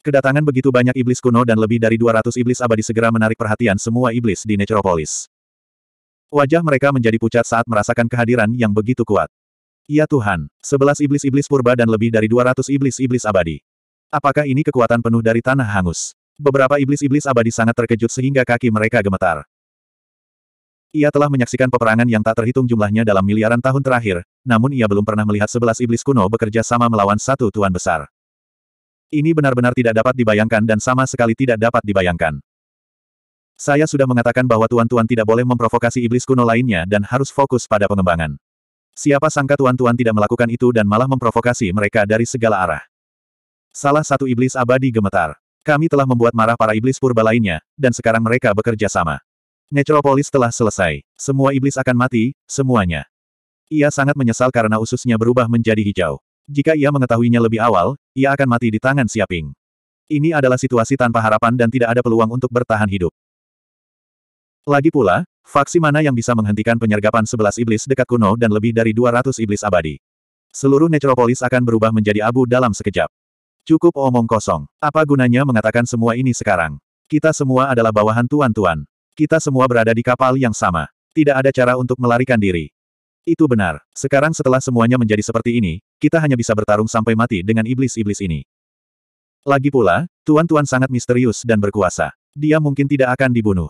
Kedatangan begitu banyak iblis kuno dan lebih dari 200 iblis abadi segera menarik perhatian semua iblis di Necropolis. Wajah mereka menjadi pucat saat merasakan kehadiran yang begitu kuat. Ya Tuhan, sebelas iblis-iblis purba dan lebih dari 200 iblis-iblis abadi. Apakah ini kekuatan penuh dari tanah hangus? Beberapa iblis-iblis abadi sangat terkejut sehingga kaki mereka gemetar. Ia telah menyaksikan peperangan yang tak terhitung jumlahnya dalam miliaran tahun terakhir, namun ia belum pernah melihat sebelas iblis kuno bekerja sama melawan satu tuan besar. Ini benar-benar tidak dapat dibayangkan dan sama sekali tidak dapat dibayangkan. Saya sudah mengatakan bahwa tuan-tuan tidak boleh memprovokasi iblis kuno lainnya dan harus fokus pada pengembangan. Siapa sangka tuan-tuan tidak melakukan itu dan malah memprovokasi mereka dari segala arah. Salah satu iblis abadi gemetar. Kami telah membuat marah para iblis purba lainnya, dan sekarang mereka bekerja sama. Necropolis telah selesai. Semua iblis akan mati, semuanya. Ia sangat menyesal karena ususnya berubah menjadi hijau. Jika ia mengetahuinya lebih awal, ia akan mati di tangan Siaping. Ini adalah situasi tanpa harapan dan tidak ada peluang untuk bertahan hidup. Lagi pula, faksi mana yang bisa menghentikan penyergapan sebelas iblis dekat kuno dan lebih dari 200 iblis abadi? Seluruh Necropolis akan berubah menjadi abu dalam sekejap. Cukup omong kosong. Apa gunanya mengatakan semua ini sekarang? Kita semua adalah bawahan tuan-tuan. Kita semua berada di kapal yang sama. Tidak ada cara untuk melarikan diri. Itu benar. Sekarang setelah semuanya menjadi seperti ini, kita hanya bisa bertarung sampai mati dengan iblis-iblis ini. Lagi pula, Tuan-Tuan sangat misterius dan berkuasa. Dia mungkin tidak akan dibunuh.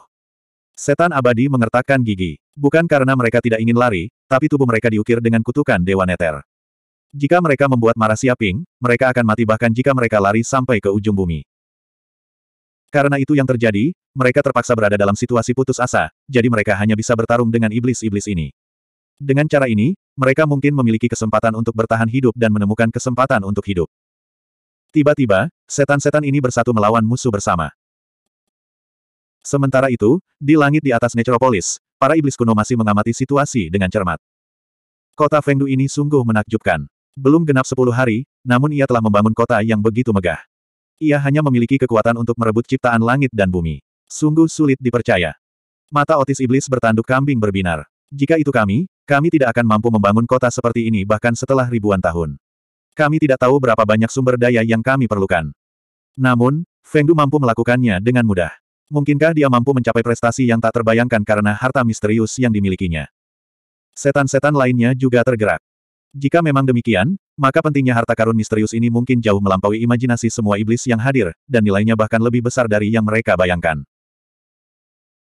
Setan abadi mengertakkan gigi. Bukan karena mereka tidak ingin lari, tapi tubuh mereka diukir dengan kutukan Dewa Neter. Jika mereka membuat marah Siaping, mereka akan mati bahkan jika mereka lari sampai ke ujung bumi. Karena itu yang terjadi, mereka terpaksa berada dalam situasi putus asa, jadi mereka hanya bisa bertarung dengan iblis-iblis ini. Dengan cara ini, mereka mungkin memiliki kesempatan untuk bertahan hidup dan menemukan kesempatan untuk hidup. Tiba-tiba, setan-setan ini bersatu melawan musuh bersama. Sementara itu, di langit di atas Necropolis, para iblis kuno masih mengamati situasi dengan cermat. Kota Fengdu ini sungguh menakjubkan. Belum genap sepuluh hari, namun ia telah membangun kota yang begitu megah. Ia hanya memiliki kekuatan untuk merebut ciptaan langit dan bumi. Sungguh sulit dipercaya. Mata Otis Iblis bertanduk kambing berbinar. Jika itu kami, kami tidak akan mampu membangun kota seperti ini bahkan setelah ribuan tahun. Kami tidak tahu berapa banyak sumber daya yang kami perlukan. Namun, Feng Du mampu melakukannya dengan mudah. Mungkinkah dia mampu mencapai prestasi yang tak terbayangkan karena harta misterius yang dimilikinya? Setan-setan lainnya juga tergerak. Jika memang demikian, maka pentingnya harta karun misterius ini mungkin jauh melampaui imajinasi semua iblis yang hadir, dan nilainya bahkan lebih besar dari yang mereka bayangkan.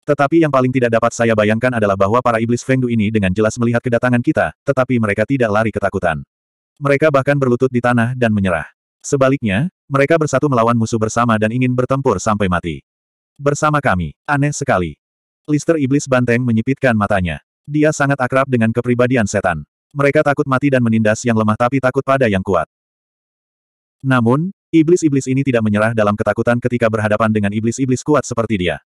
Tetapi yang paling tidak dapat saya bayangkan adalah bahwa para iblis Fengdu ini dengan jelas melihat kedatangan kita, tetapi mereka tidak lari ketakutan. Mereka bahkan berlutut di tanah dan menyerah. Sebaliknya, mereka bersatu melawan musuh bersama dan ingin bertempur sampai mati. Bersama kami, aneh sekali. Lister Iblis Banteng menyipitkan matanya. Dia sangat akrab dengan kepribadian setan. Mereka takut mati dan menindas yang lemah tapi takut pada yang kuat. Namun, iblis-iblis ini tidak menyerah dalam ketakutan ketika berhadapan dengan iblis-iblis kuat seperti dia.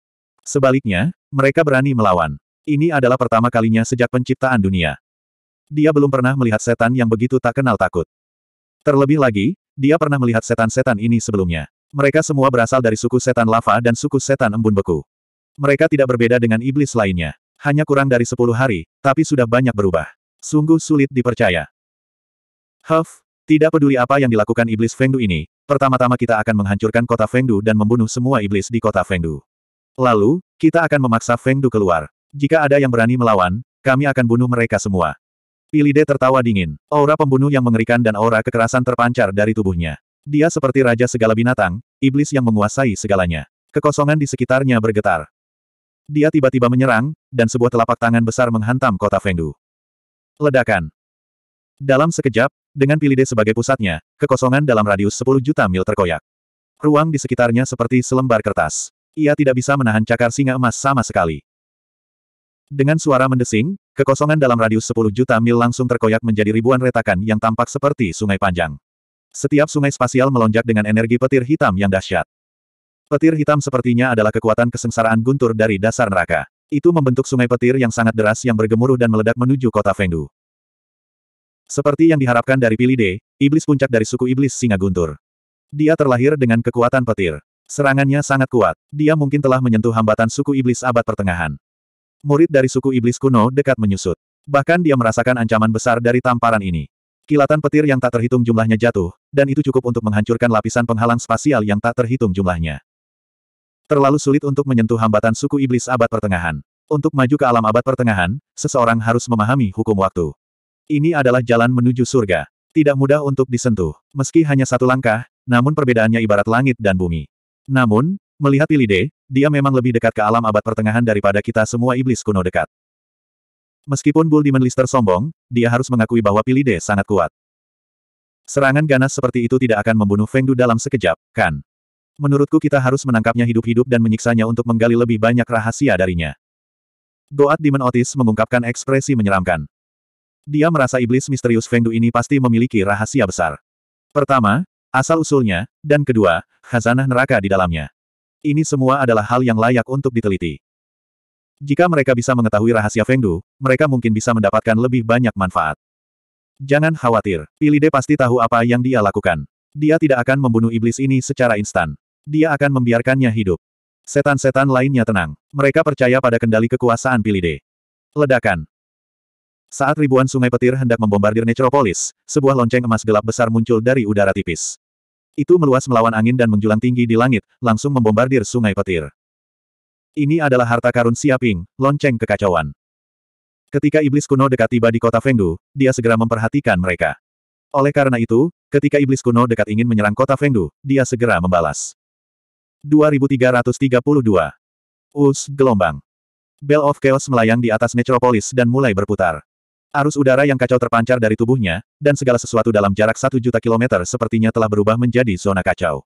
Sebaliknya, mereka berani melawan. Ini adalah pertama kalinya sejak penciptaan dunia. Dia belum pernah melihat setan yang begitu tak kenal takut. Terlebih lagi, dia pernah melihat setan-setan ini sebelumnya. Mereka semua berasal dari suku setan lava dan suku setan embun beku. Mereka tidak berbeda dengan iblis lainnya. Hanya kurang dari sepuluh hari, tapi sudah banyak berubah. Sungguh sulit dipercaya. Huff, tidak peduli apa yang dilakukan iblis Fengdu ini, pertama-tama kita akan menghancurkan kota Fengdu dan membunuh semua iblis di kota Fengdu. Lalu, kita akan memaksa Feng Du keluar. Jika ada yang berani melawan, kami akan bunuh mereka semua. Pilide tertawa dingin. Aura pembunuh yang mengerikan dan aura kekerasan terpancar dari tubuhnya. Dia seperti raja segala binatang, iblis yang menguasai segalanya. Kekosongan di sekitarnya bergetar. Dia tiba-tiba menyerang, dan sebuah telapak tangan besar menghantam kota Fengdu. Ledakan. Dalam sekejap, dengan Pilide sebagai pusatnya, kekosongan dalam radius 10 juta mil terkoyak. Ruang di sekitarnya seperti selembar kertas. Ia tidak bisa menahan cakar singa emas sama sekali. Dengan suara mendesing, kekosongan dalam radius 10 juta mil langsung terkoyak menjadi ribuan retakan yang tampak seperti sungai panjang. Setiap sungai spasial melonjak dengan energi petir hitam yang dahsyat. Petir hitam sepertinya adalah kekuatan kesengsaraan guntur dari dasar neraka. Itu membentuk sungai petir yang sangat deras yang bergemuruh dan meledak menuju kota Fengdu. Seperti yang diharapkan dari Pilide, iblis puncak dari suku iblis singa guntur. Dia terlahir dengan kekuatan petir. Serangannya sangat kuat. Dia mungkin telah menyentuh hambatan suku iblis abad pertengahan. Murid dari suku iblis kuno dekat menyusut. Bahkan dia merasakan ancaman besar dari tamparan ini. Kilatan petir yang tak terhitung jumlahnya jatuh, dan itu cukup untuk menghancurkan lapisan penghalang spasial yang tak terhitung jumlahnya. Terlalu sulit untuk menyentuh hambatan suku iblis abad pertengahan. Untuk maju ke alam abad pertengahan, seseorang harus memahami hukum waktu. Ini adalah jalan menuju surga. Tidak mudah untuk disentuh. Meski hanya satu langkah, namun perbedaannya ibarat langit dan bumi. Namun, melihat Pilide, dia memang lebih dekat ke alam abad pertengahan daripada kita semua iblis kuno dekat. Meskipun Bull Demon Lister sombong, dia harus mengakui bahwa Pilide sangat kuat. Serangan ganas seperti itu tidak akan membunuh Feng Du dalam sekejap, kan? Menurutku kita harus menangkapnya hidup-hidup dan menyiksanya untuk menggali lebih banyak rahasia darinya. Goat Demon Otis mengungkapkan ekspresi menyeramkan. Dia merasa iblis misterius Feng Du ini pasti memiliki rahasia besar. Pertama, asal-usulnya, dan kedua, hazanah neraka di dalamnya. Ini semua adalah hal yang layak untuk diteliti. Jika mereka bisa mengetahui rahasia Fengdu, mereka mungkin bisa mendapatkan lebih banyak manfaat. Jangan khawatir, Pilide pasti tahu apa yang dia lakukan. Dia tidak akan membunuh iblis ini secara instan. Dia akan membiarkannya hidup. Setan-setan lainnya tenang. Mereka percaya pada kendali kekuasaan Pilide. Ledakan. Saat ribuan sungai petir hendak membombardir Necropolis, sebuah lonceng emas gelap besar muncul dari udara tipis. Itu meluas melawan angin dan menjulang tinggi di langit, langsung membombardir sungai petir. Ini adalah harta karun Siaping, lonceng kekacauan. Ketika iblis kuno dekat tiba di kota Fengdu, dia segera memperhatikan mereka. Oleh karena itu, ketika iblis kuno dekat ingin menyerang kota Fengdu, dia segera membalas. 2332 Us Gelombang Bell of Chaos melayang di atas Necropolis dan mulai berputar. Arus udara yang kacau terpancar dari tubuhnya, dan segala sesuatu dalam jarak satu juta kilometer sepertinya telah berubah menjadi zona kacau.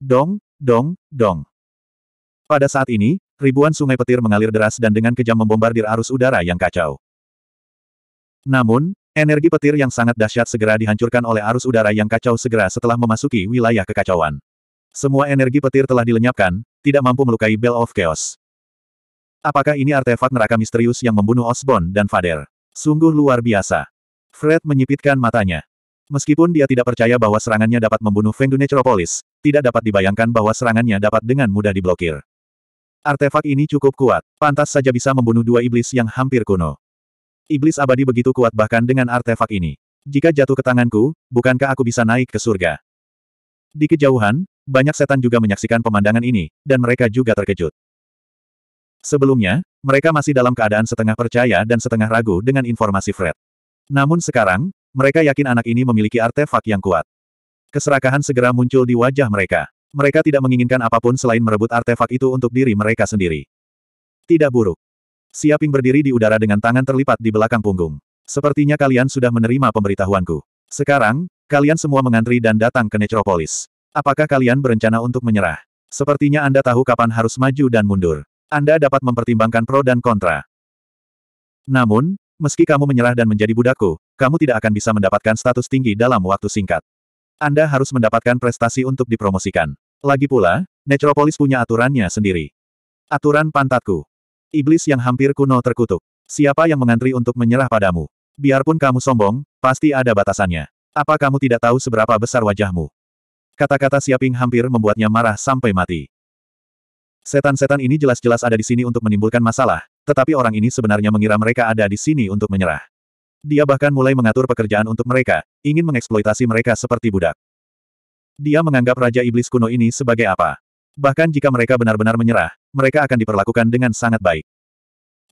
Dong, dong, dong. Pada saat ini, ribuan sungai petir mengalir deras dan dengan kejam membombardir arus udara yang kacau. Namun, energi petir yang sangat dahsyat segera dihancurkan oleh arus udara yang kacau segera setelah memasuki wilayah kekacauan. Semua energi petir telah dilenyapkan, tidak mampu melukai Bell of Chaos. Apakah ini artefak neraka misterius yang membunuh Osborn dan Fader? Sungguh luar biasa. Fred menyipitkan matanya. Meskipun dia tidak percaya bahwa serangannya dapat membunuh Feng Necropolis, tidak dapat dibayangkan bahwa serangannya dapat dengan mudah diblokir. Artefak ini cukup kuat, pantas saja bisa membunuh dua iblis yang hampir kuno. Iblis abadi begitu kuat bahkan dengan artefak ini. Jika jatuh ke tanganku, bukankah aku bisa naik ke surga? Di kejauhan, banyak setan juga menyaksikan pemandangan ini, dan mereka juga terkejut. Sebelumnya, mereka masih dalam keadaan setengah percaya dan setengah ragu dengan informasi Fred. Namun sekarang, mereka yakin anak ini memiliki artefak yang kuat. Keserakahan segera muncul di wajah mereka. Mereka tidak menginginkan apapun selain merebut artefak itu untuk diri mereka sendiri. Tidak buruk. Siaping berdiri di udara dengan tangan terlipat di belakang punggung. Sepertinya kalian sudah menerima pemberitahuanku. Sekarang, kalian semua mengantri dan datang ke Necropolis. Apakah kalian berencana untuk menyerah? Sepertinya Anda tahu kapan harus maju dan mundur. Anda dapat mempertimbangkan pro dan kontra. Namun, meski kamu menyerah dan menjadi budakku, kamu tidak akan bisa mendapatkan status tinggi dalam waktu singkat. Anda harus mendapatkan prestasi untuk dipromosikan. Lagi pula, Necropolis punya aturannya sendiri. Aturan pantatku. Iblis yang hampir kuno terkutuk. Siapa yang mengantri untuk menyerah padamu? Biarpun kamu sombong, pasti ada batasannya. Apa kamu tidak tahu seberapa besar wajahmu? Kata-kata Siaping hampir membuatnya marah sampai mati. Setan-setan ini jelas-jelas ada di sini untuk menimbulkan masalah, tetapi orang ini sebenarnya mengira mereka ada di sini untuk menyerah. Dia bahkan mulai mengatur pekerjaan untuk mereka, ingin mengeksploitasi mereka seperti budak. Dia menganggap Raja Iblis kuno ini sebagai apa. Bahkan jika mereka benar-benar menyerah, mereka akan diperlakukan dengan sangat baik.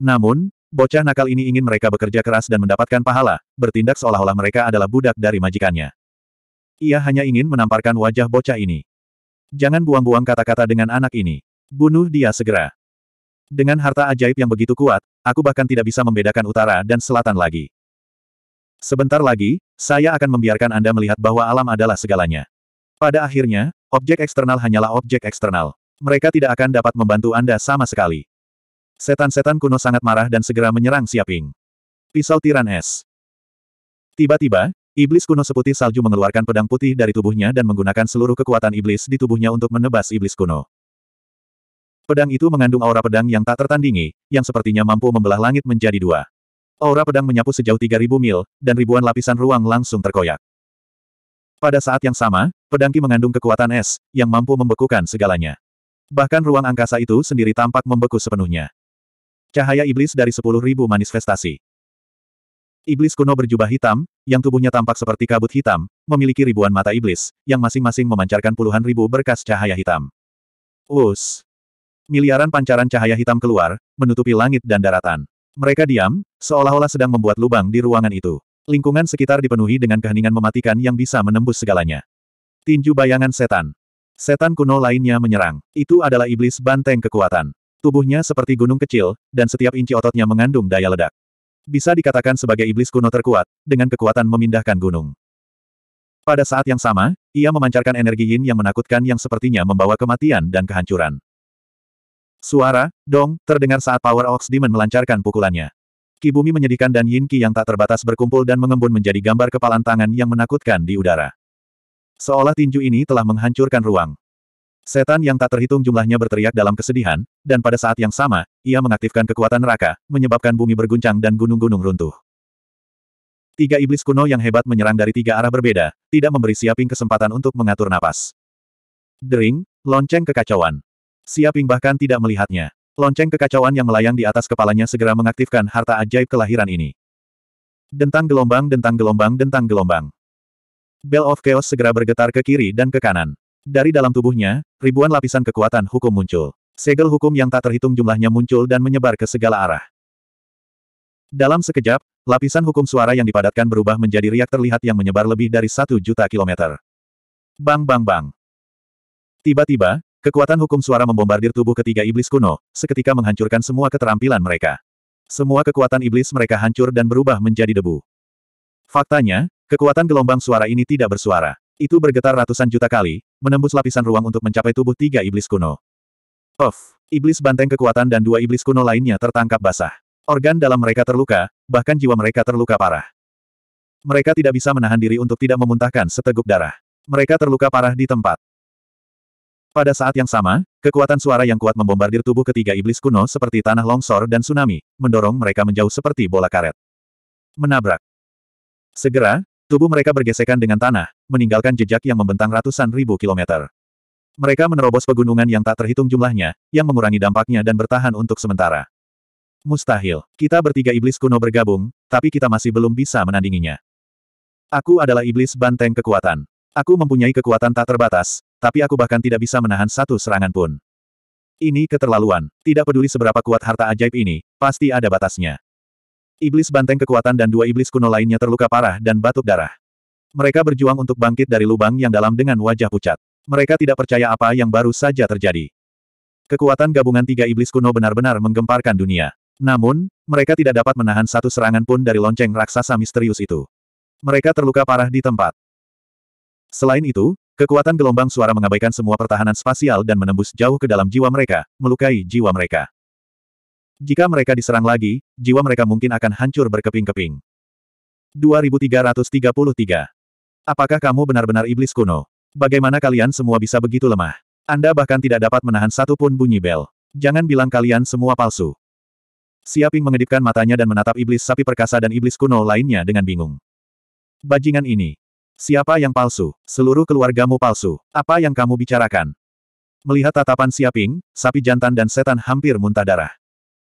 Namun, bocah nakal ini ingin mereka bekerja keras dan mendapatkan pahala, bertindak seolah-olah mereka adalah budak dari majikannya. Ia hanya ingin menamparkan wajah bocah ini. Jangan buang-buang kata-kata dengan anak ini. Bunuh dia segera. Dengan harta ajaib yang begitu kuat, aku bahkan tidak bisa membedakan utara dan selatan lagi. Sebentar lagi, saya akan membiarkan Anda melihat bahwa alam adalah segalanya. Pada akhirnya, objek eksternal hanyalah objek eksternal. Mereka tidak akan dapat membantu Anda sama sekali. Setan-setan kuno sangat marah dan segera menyerang Siaping. Pisau tiran es. Tiba-tiba, iblis kuno seputih salju mengeluarkan pedang putih dari tubuhnya dan menggunakan seluruh kekuatan iblis di tubuhnya untuk menebas iblis kuno. Pedang itu mengandung aura pedang yang tak tertandingi, yang sepertinya mampu membelah langit menjadi dua. Aura pedang menyapu sejauh 3000 mil, dan ribuan lapisan ruang langsung terkoyak. Pada saat yang sama, pedang Ki mengandung kekuatan es, yang mampu membekukan segalanya. Bahkan ruang angkasa itu sendiri tampak membeku sepenuhnya. Cahaya iblis dari 10.000 manifestasi. Iblis kuno berjubah hitam, yang tubuhnya tampak seperti kabut hitam, memiliki ribuan mata iblis, yang masing-masing memancarkan puluhan ribu berkas cahaya hitam. Us, Miliaran pancaran cahaya hitam keluar, menutupi langit dan daratan. Mereka diam, seolah-olah sedang membuat lubang di ruangan itu. Lingkungan sekitar dipenuhi dengan keheningan mematikan yang bisa menembus segalanya. Tinju bayangan setan. Setan kuno lainnya menyerang. Itu adalah iblis banteng kekuatan. Tubuhnya seperti gunung kecil, dan setiap inci ototnya mengandung daya ledak. Bisa dikatakan sebagai iblis kuno terkuat, dengan kekuatan memindahkan gunung. Pada saat yang sama, ia memancarkan energi yin yang menakutkan yang sepertinya membawa kematian dan kehancuran. Suara, dong, terdengar saat Power Ox Demon melancarkan pukulannya. bumi menyedihkan dan Yin Qi yang tak terbatas berkumpul dan mengembun menjadi gambar kepalan tangan yang menakutkan di udara. Seolah tinju ini telah menghancurkan ruang. Setan yang tak terhitung jumlahnya berteriak dalam kesedihan, dan pada saat yang sama, ia mengaktifkan kekuatan neraka, menyebabkan bumi berguncang dan gunung-gunung runtuh. Tiga iblis kuno yang hebat menyerang dari tiga arah berbeda, tidak memberi Siaping kesempatan untuk mengatur napas. Dering, lonceng kekacauan. Siaping bahkan tidak melihatnya. Lonceng kekacauan yang melayang di atas kepalanya segera mengaktifkan harta ajaib kelahiran ini. Dentang gelombang, dentang gelombang, dentang gelombang. Bell of Chaos segera bergetar ke kiri dan ke kanan. Dari dalam tubuhnya, ribuan lapisan kekuatan hukum muncul. Segel hukum yang tak terhitung jumlahnya muncul dan menyebar ke segala arah. Dalam sekejap, lapisan hukum suara yang dipadatkan berubah menjadi riak terlihat yang menyebar lebih dari satu juta kilometer. Bang bang bang. Tiba-tiba, Kekuatan hukum suara membombardir tubuh ketiga iblis kuno, seketika menghancurkan semua keterampilan mereka. Semua kekuatan iblis mereka hancur dan berubah menjadi debu. Faktanya, kekuatan gelombang suara ini tidak bersuara. Itu bergetar ratusan juta kali, menembus lapisan ruang untuk mencapai tubuh tiga iblis kuno. Of, iblis banteng kekuatan dan dua iblis kuno lainnya tertangkap basah. Organ dalam mereka terluka, bahkan jiwa mereka terluka parah. Mereka tidak bisa menahan diri untuk tidak memuntahkan seteguk darah. Mereka terluka parah di tempat. Pada saat yang sama, kekuatan suara yang kuat membombardir tubuh ketiga iblis kuno seperti tanah longsor dan tsunami, mendorong mereka menjauh seperti bola karet. Menabrak. Segera, tubuh mereka bergesekan dengan tanah, meninggalkan jejak yang membentang ratusan ribu kilometer. Mereka menerobos pegunungan yang tak terhitung jumlahnya, yang mengurangi dampaknya dan bertahan untuk sementara. Mustahil, kita bertiga iblis kuno bergabung, tapi kita masih belum bisa menandinginya. Aku adalah iblis banteng kekuatan. Aku mempunyai kekuatan tak terbatas, tapi aku bahkan tidak bisa menahan satu serangan pun. Ini keterlaluan, tidak peduli seberapa kuat harta ajaib ini, pasti ada batasnya. Iblis banteng kekuatan dan dua iblis kuno lainnya terluka parah dan batuk darah. Mereka berjuang untuk bangkit dari lubang yang dalam dengan wajah pucat. Mereka tidak percaya apa yang baru saja terjadi. Kekuatan gabungan tiga iblis kuno benar-benar menggemparkan dunia. Namun, mereka tidak dapat menahan satu serangan pun dari lonceng raksasa misterius itu. Mereka terluka parah di tempat. Selain itu, Kekuatan gelombang suara mengabaikan semua pertahanan spasial dan menembus jauh ke dalam jiwa mereka, melukai jiwa mereka. Jika mereka diserang lagi, jiwa mereka mungkin akan hancur berkeping-keping. 2333 Apakah kamu benar-benar iblis kuno? Bagaimana kalian semua bisa begitu lemah? Anda bahkan tidak dapat menahan satu pun bunyi bel. Jangan bilang kalian semua palsu. Siaping mengedipkan matanya dan menatap iblis sapi perkasa dan iblis kuno lainnya dengan bingung. Bajingan ini, Siapa yang palsu? Seluruh keluargamu palsu. Apa yang kamu bicarakan? Melihat tatapan Siaping, sapi jantan dan setan hampir muntah darah.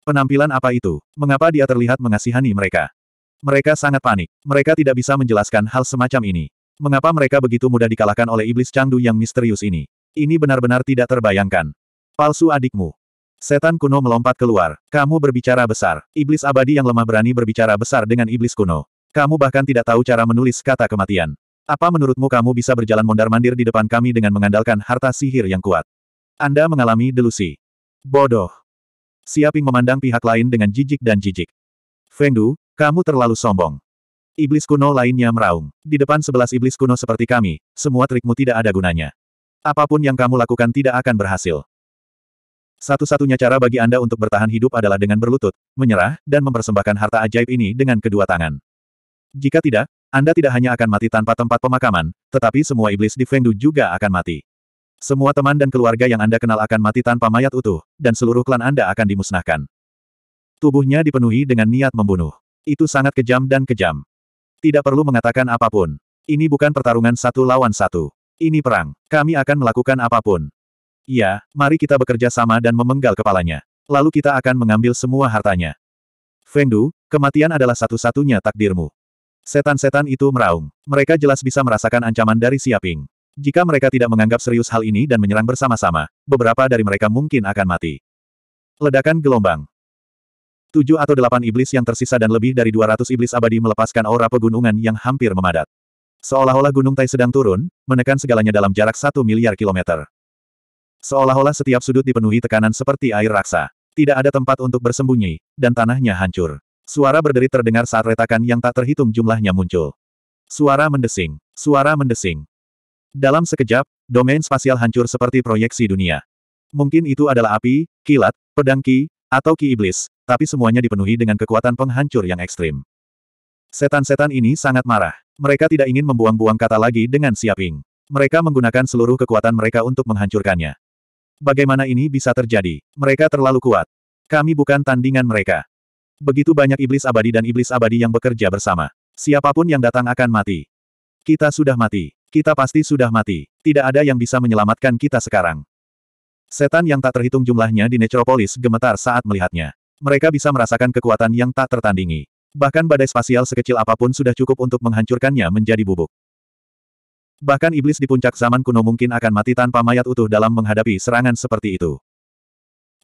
Penampilan apa itu? Mengapa dia terlihat mengasihani mereka? Mereka sangat panik. Mereka tidak bisa menjelaskan hal semacam ini. Mengapa mereka begitu mudah dikalahkan oleh iblis Changdu yang misterius ini? Ini benar-benar tidak terbayangkan. Palsu adikmu. Setan kuno melompat keluar. Kamu berbicara besar. Iblis abadi yang lemah berani berbicara besar dengan iblis kuno. Kamu bahkan tidak tahu cara menulis kata kematian. Apa menurutmu kamu bisa berjalan mondar-mandir di depan kami dengan mengandalkan harta sihir yang kuat? Anda mengalami delusi. Bodoh. Siaping memandang pihak lain dengan jijik dan jijik. Fengdu, kamu terlalu sombong. Iblis kuno lainnya meraung. Di depan sebelas iblis kuno seperti kami, semua trikmu tidak ada gunanya. Apapun yang kamu lakukan tidak akan berhasil. Satu-satunya cara bagi Anda untuk bertahan hidup adalah dengan berlutut, menyerah, dan mempersembahkan harta ajaib ini dengan kedua tangan. Jika tidak, Anda tidak hanya akan mati tanpa tempat pemakaman, tetapi semua iblis di Fengdu juga akan mati. Semua teman dan keluarga yang Anda kenal akan mati tanpa mayat utuh, dan seluruh klan Anda akan dimusnahkan. Tubuhnya dipenuhi dengan niat membunuh. Itu sangat kejam dan kejam. Tidak perlu mengatakan apapun. Ini bukan pertarungan satu lawan satu. Ini perang. Kami akan melakukan apapun. Ya, mari kita bekerja sama dan memenggal kepalanya. Lalu kita akan mengambil semua hartanya. Fengdu, kematian adalah satu-satunya takdirmu. Setan-setan itu meraung. Mereka jelas bisa merasakan ancaman dari Siaping. Jika mereka tidak menganggap serius hal ini dan menyerang bersama-sama, beberapa dari mereka mungkin akan mati. Ledakan gelombang. Tujuh atau delapan iblis yang tersisa dan lebih dari dua ratus iblis abadi melepaskan aura pegunungan yang hampir memadat. Seolah-olah gunung Tai sedang turun, menekan segalanya dalam jarak satu miliar kilometer. Seolah-olah setiap sudut dipenuhi tekanan seperti air raksa. Tidak ada tempat untuk bersembunyi, dan tanahnya hancur. Suara berderit terdengar saat retakan yang tak terhitung jumlahnya muncul. Suara mendesing. Suara mendesing. Dalam sekejap, domain spasial hancur seperti proyeksi dunia. Mungkin itu adalah api, kilat, pedang ki, atau ki iblis, tapi semuanya dipenuhi dengan kekuatan penghancur yang ekstrim. Setan-setan ini sangat marah. Mereka tidak ingin membuang-buang kata lagi dengan siaping. Mereka menggunakan seluruh kekuatan mereka untuk menghancurkannya. Bagaimana ini bisa terjadi? Mereka terlalu kuat. Kami bukan tandingan mereka. Begitu banyak iblis abadi dan iblis abadi yang bekerja bersama. Siapapun yang datang akan mati. Kita sudah mati. Kita pasti sudah mati. Tidak ada yang bisa menyelamatkan kita sekarang. Setan yang tak terhitung jumlahnya di Necropolis gemetar saat melihatnya. Mereka bisa merasakan kekuatan yang tak tertandingi. Bahkan badai spasial sekecil apapun sudah cukup untuk menghancurkannya menjadi bubuk. Bahkan iblis di puncak zaman kuno mungkin akan mati tanpa mayat utuh dalam menghadapi serangan seperti itu.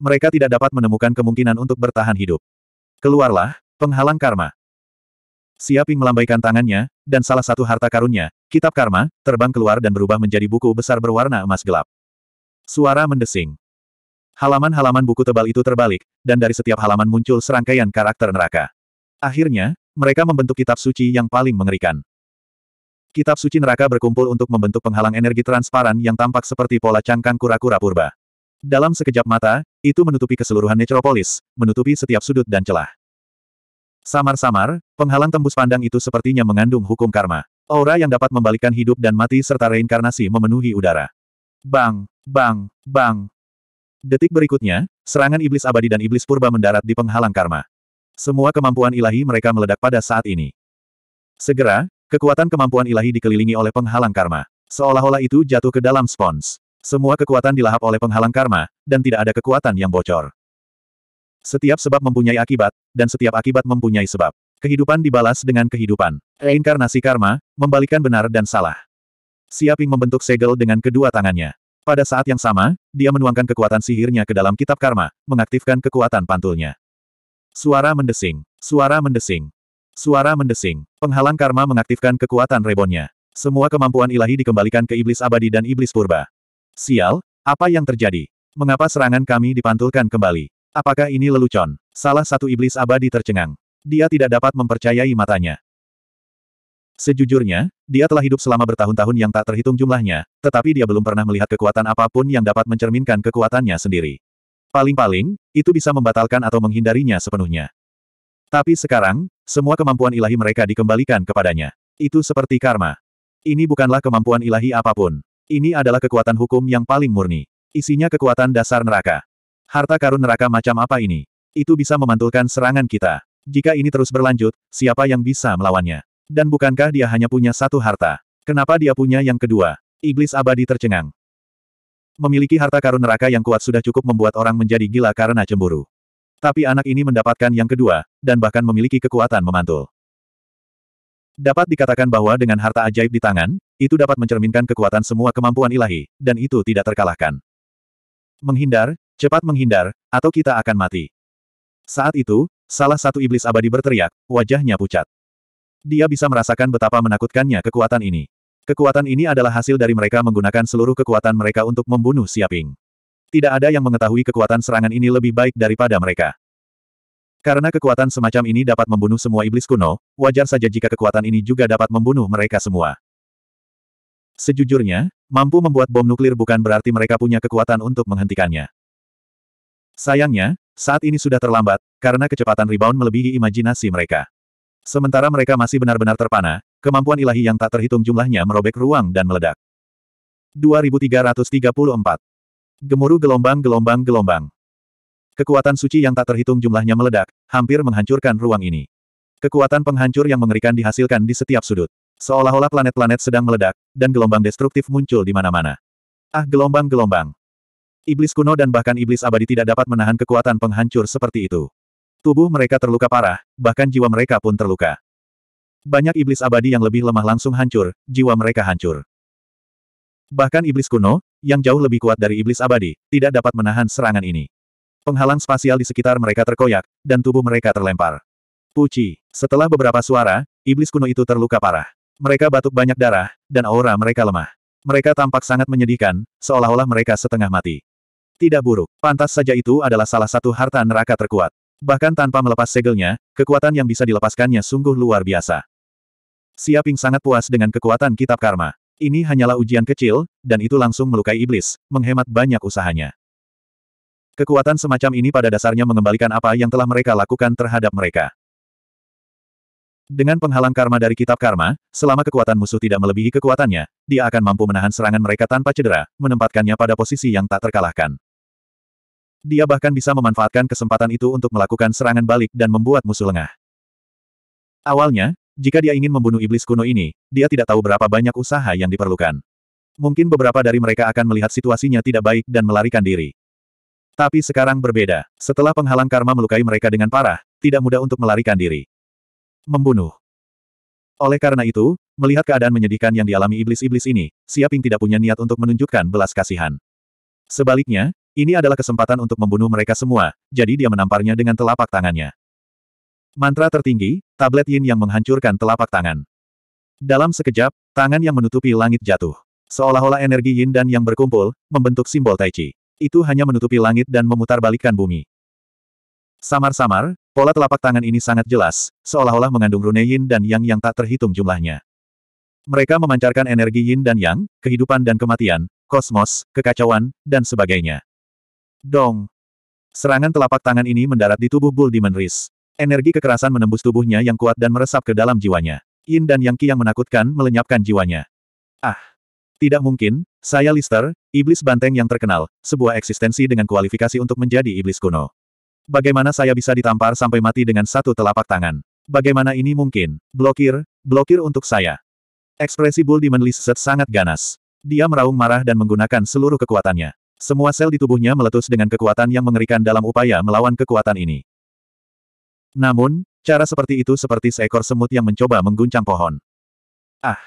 Mereka tidak dapat menemukan kemungkinan untuk bertahan hidup. Keluarlah, penghalang karma. Siaping melambaikan tangannya, dan salah satu harta karunnya, kitab karma, terbang keluar dan berubah menjadi buku besar berwarna emas gelap. Suara mendesing. Halaman-halaman buku tebal itu terbalik, dan dari setiap halaman muncul serangkaian karakter neraka. Akhirnya, mereka membentuk kitab suci yang paling mengerikan. Kitab suci neraka berkumpul untuk membentuk penghalang energi transparan yang tampak seperti pola cangkang kura-kura purba. Dalam sekejap mata, itu menutupi keseluruhan necropolis, menutupi setiap sudut dan celah. Samar-samar, penghalang tembus pandang itu sepertinya mengandung hukum karma. Aura yang dapat membalikkan hidup dan mati serta reinkarnasi memenuhi udara. Bang, bang, bang. Detik berikutnya, serangan iblis abadi dan iblis purba mendarat di penghalang karma. Semua kemampuan ilahi mereka meledak pada saat ini. Segera, kekuatan kemampuan ilahi dikelilingi oleh penghalang karma. Seolah-olah itu jatuh ke dalam spons. Semua kekuatan dilahap oleh penghalang karma, dan tidak ada kekuatan yang bocor. Setiap sebab mempunyai akibat, dan setiap akibat mempunyai sebab. Kehidupan dibalas dengan kehidupan. Reinkarnasi karma, membalikan benar dan salah. Siaping membentuk segel dengan kedua tangannya. Pada saat yang sama, dia menuangkan kekuatan sihirnya ke dalam kitab karma, mengaktifkan kekuatan pantulnya. Suara mendesing. Suara mendesing. Suara mendesing. Penghalang karma mengaktifkan kekuatan rebonnya. Semua kemampuan ilahi dikembalikan ke iblis abadi dan iblis purba. Sial, apa yang terjadi? Mengapa serangan kami dipantulkan kembali? Apakah ini lelucon? Salah satu iblis abadi tercengang. Dia tidak dapat mempercayai matanya. Sejujurnya, dia telah hidup selama bertahun-tahun yang tak terhitung jumlahnya, tetapi dia belum pernah melihat kekuatan apapun yang dapat mencerminkan kekuatannya sendiri. Paling-paling, itu bisa membatalkan atau menghindarinya sepenuhnya. Tapi sekarang, semua kemampuan ilahi mereka dikembalikan kepadanya. Itu seperti karma. Ini bukanlah kemampuan ilahi apapun. Ini adalah kekuatan hukum yang paling murni. Isinya kekuatan dasar neraka. Harta karun neraka macam apa ini? Itu bisa memantulkan serangan kita. Jika ini terus berlanjut, siapa yang bisa melawannya? Dan bukankah dia hanya punya satu harta? Kenapa dia punya yang kedua? Iblis abadi tercengang. Memiliki harta karun neraka yang kuat sudah cukup membuat orang menjadi gila karena cemburu. Tapi anak ini mendapatkan yang kedua, dan bahkan memiliki kekuatan memantul. Dapat dikatakan bahwa dengan harta ajaib di tangan, itu dapat mencerminkan kekuatan semua kemampuan ilahi, dan itu tidak terkalahkan. Menghindar, cepat menghindar, atau kita akan mati. Saat itu, salah satu iblis abadi berteriak, wajahnya pucat. Dia bisa merasakan betapa menakutkannya kekuatan ini. Kekuatan ini adalah hasil dari mereka menggunakan seluruh kekuatan mereka untuk membunuh Siaping. Tidak ada yang mengetahui kekuatan serangan ini lebih baik daripada mereka. Karena kekuatan semacam ini dapat membunuh semua iblis kuno, wajar saja jika kekuatan ini juga dapat membunuh mereka semua. Sejujurnya, mampu membuat bom nuklir bukan berarti mereka punya kekuatan untuk menghentikannya. Sayangnya, saat ini sudah terlambat, karena kecepatan rebound melebihi imajinasi mereka. Sementara mereka masih benar-benar terpana, kemampuan ilahi yang tak terhitung jumlahnya merobek ruang dan meledak. 2334. Gemuruh gelombang-gelombang gelombang. Kekuatan suci yang tak terhitung jumlahnya meledak, hampir menghancurkan ruang ini. Kekuatan penghancur yang mengerikan dihasilkan di setiap sudut. Seolah-olah planet-planet sedang meledak, dan gelombang destruktif muncul di mana-mana. Ah gelombang-gelombang. Iblis kuno dan bahkan iblis abadi tidak dapat menahan kekuatan penghancur seperti itu. Tubuh mereka terluka parah, bahkan jiwa mereka pun terluka. Banyak iblis abadi yang lebih lemah langsung hancur, jiwa mereka hancur. Bahkan iblis kuno, yang jauh lebih kuat dari iblis abadi, tidak dapat menahan serangan ini. Penghalang spasial di sekitar mereka terkoyak, dan tubuh mereka terlempar. Puci, setelah beberapa suara, iblis kuno itu terluka parah. Mereka batuk banyak darah, dan aura mereka lemah. Mereka tampak sangat menyedihkan, seolah-olah mereka setengah mati. Tidak buruk, pantas saja itu adalah salah satu harta neraka terkuat. Bahkan tanpa melepas segelnya, kekuatan yang bisa dilepaskannya sungguh luar biasa. Siaping sangat puas dengan kekuatan kitab karma. Ini hanyalah ujian kecil, dan itu langsung melukai iblis, menghemat banyak usahanya. Kekuatan semacam ini pada dasarnya mengembalikan apa yang telah mereka lakukan terhadap mereka. Dengan penghalang karma dari kitab karma, selama kekuatan musuh tidak melebihi kekuatannya, dia akan mampu menahan serangan mereka tanpa cedera, menempatkannya pada posisi yang tak terkalahkan. Dia bahkan bisa memanfaatkan kesempatan itu untuk melakukan serangan balik dan membuat musuh lengah. Awalnya, jika dia ingin membunuh iblis kuno ini, dia tidak tahu berapa banyak usaha yang diperlukan. Mungkin beberapa dari mereka akan melihat situasinya tidak baik dan melarikan diri. Tapi sekarang berbeda. Setelah penghalang karma melukai mereka dengan parah, tidak mudah untuk melarikan diri. Membunuh. Oleh karena itu, melihat keadaan menyedihkan yang dialami iblis-iblis ini, Siaping tidak punya niat untuk menunjukkan belas kasihan. Sebaliknya, ini adalah kesempatan untuk membunuh mereka semua, jadi dia menamparnya dengan telapak tangannya. Mantra tertinggi, tablet yin yang menghancurkan telapak tangan. Dalam sekejap, tangan yang menutupi langit jatuh. Seolah-olah energi yin dan yang berkumpul, membentuk simbol tai chi. Itu hanya menutupi langit dan memutarbalikkan bumi. Samar-samar, pola telapak tangan ini sangat jelas, seolah-olah mengandung rune yin dan yang yang tak terhitung jumlahnya. Mereka memancarkan energi yin dan yang, kehidupan dan kematian, kosmos, kekacauan, dan sebagainya. Dong! Serangan telapak tangan ini mendarat di tubuh Bull Demon Riz. Energi kekerasan menembus tubuhnya yang kuat dan meresap ke dalam jiwanya. Yin dan Yang Ki yang menakutkan melenyapkan jiwanya. Ah! Tidak mungkin, saya Lister, iblis banteng yang terkenal, sebuah eksistensi dengan kualifikasi untuk menjadi iblis kuno. Bagaimana saya bisa ditampar sampai mati dengan satu telapak tangan? Bagaimana ini mungkin? Blokir, blokir untuk saya. Ekspresi Bull Demon Lizard sangat ganas. Dia meraung marah dan menggunakan seluruh kekuatannya. Semua sel di tubuhnya meletus dengan kekuatan yang mengerikan dalam upaya melawan kekuatan ini. Namun, cara seperti itu seperti seekor semut yang mencoba mengguncang pohon. Ah!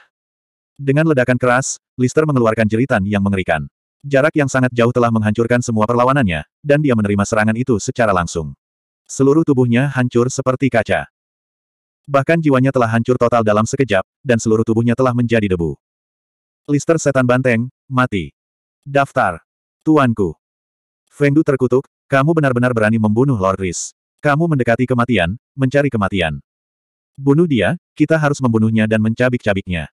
Dengan ledakan keras, Lister mengeluarkan jeritan yang mengerikan. Jarak yang sangat jauh telah menghancurkan semua perlawanannya, dan dia menerima serangan itu secara langsung. Seluruh tubuhnya hancur seperti kaca. Bahkan jiwanya telah hancur total dalam sekejap, dan seluruh tubuhnya telah menjadi debu. Lister setan banteng, mati. Daftar. Tuanku. Fengdu terkutuk, kamu benar-benar berani membunuh Lord Riz. Kamu mendekati kematian, mencari kematian. Bunuh dia, kita harus membunuhnya dan mencabik-cabiknya.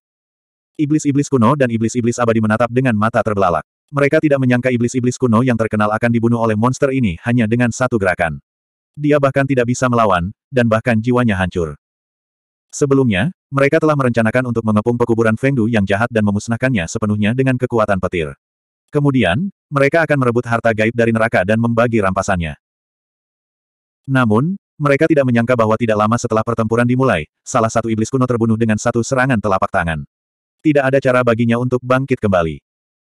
Iblis-iblis kuno dan iblis-iblis abadi menatap dengan mata terbelalak. Mereka tidak menyangka iblis-iblis kuno yang terkenal akan dibunuh oleh monster ini hanya dengan satu gerakan. Dia bahkan tidak bisa melawan, dan bahkan jiwanya hancur. Sebelumnya, mereka telah merencanakan untuk mengepung pekuburan Fengdu yang jahat dan memusnahkannya sepenuhnya dengan kekuatan petir. Kemudian, mereka akan merebut harta gaib dari neraka dan membagi rampasannya. Namun, mereka tidak menyangka bahwa tidak lama setelah pertempuran dimulai, salah satu iblis kuno terbunuh dengan satu serangan telapak tangan. Tidak ada cara baginya untuk bangkit kembali.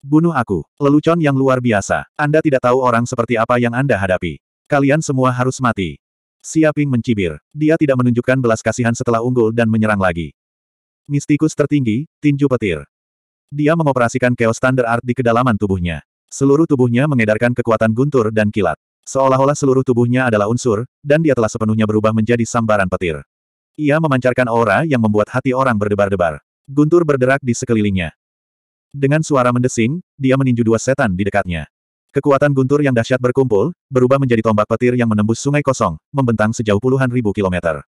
Bunuh aku. Lelucon yang luar biasa. Anda tidak tahu orang seperti apa yang Anda hadapi. Kalian semua harus mati. Siaping mencibir. Dia tidak menunjukkan belas kasihan setelah unggul dan menyerang lagi. Mistikus tertinggi, tinju petir. Dia mengoperasikan Chaos Thunder Art di kedalaman tubuhnya. Seluruh tubuhnya mengedarkan kekuatan guntur dan kilat. Seolah-olah seluruh tubuhnya adalah unsur, dan dia telah sepenuhnya berubah menjadi sambaran petir. Ia memancarkan aura yang membuat hati orang berdebar-debar. Guntur berderak di sekelilingnya. Dengan suara mendesing, dia meninju dua setan di dekatnya. Kekuatan guntur yang dahsyat berkumpul, berubah menjadi tombak petir yang menembus sungai kosong, membentang sejauh puluhan ribu kilometer.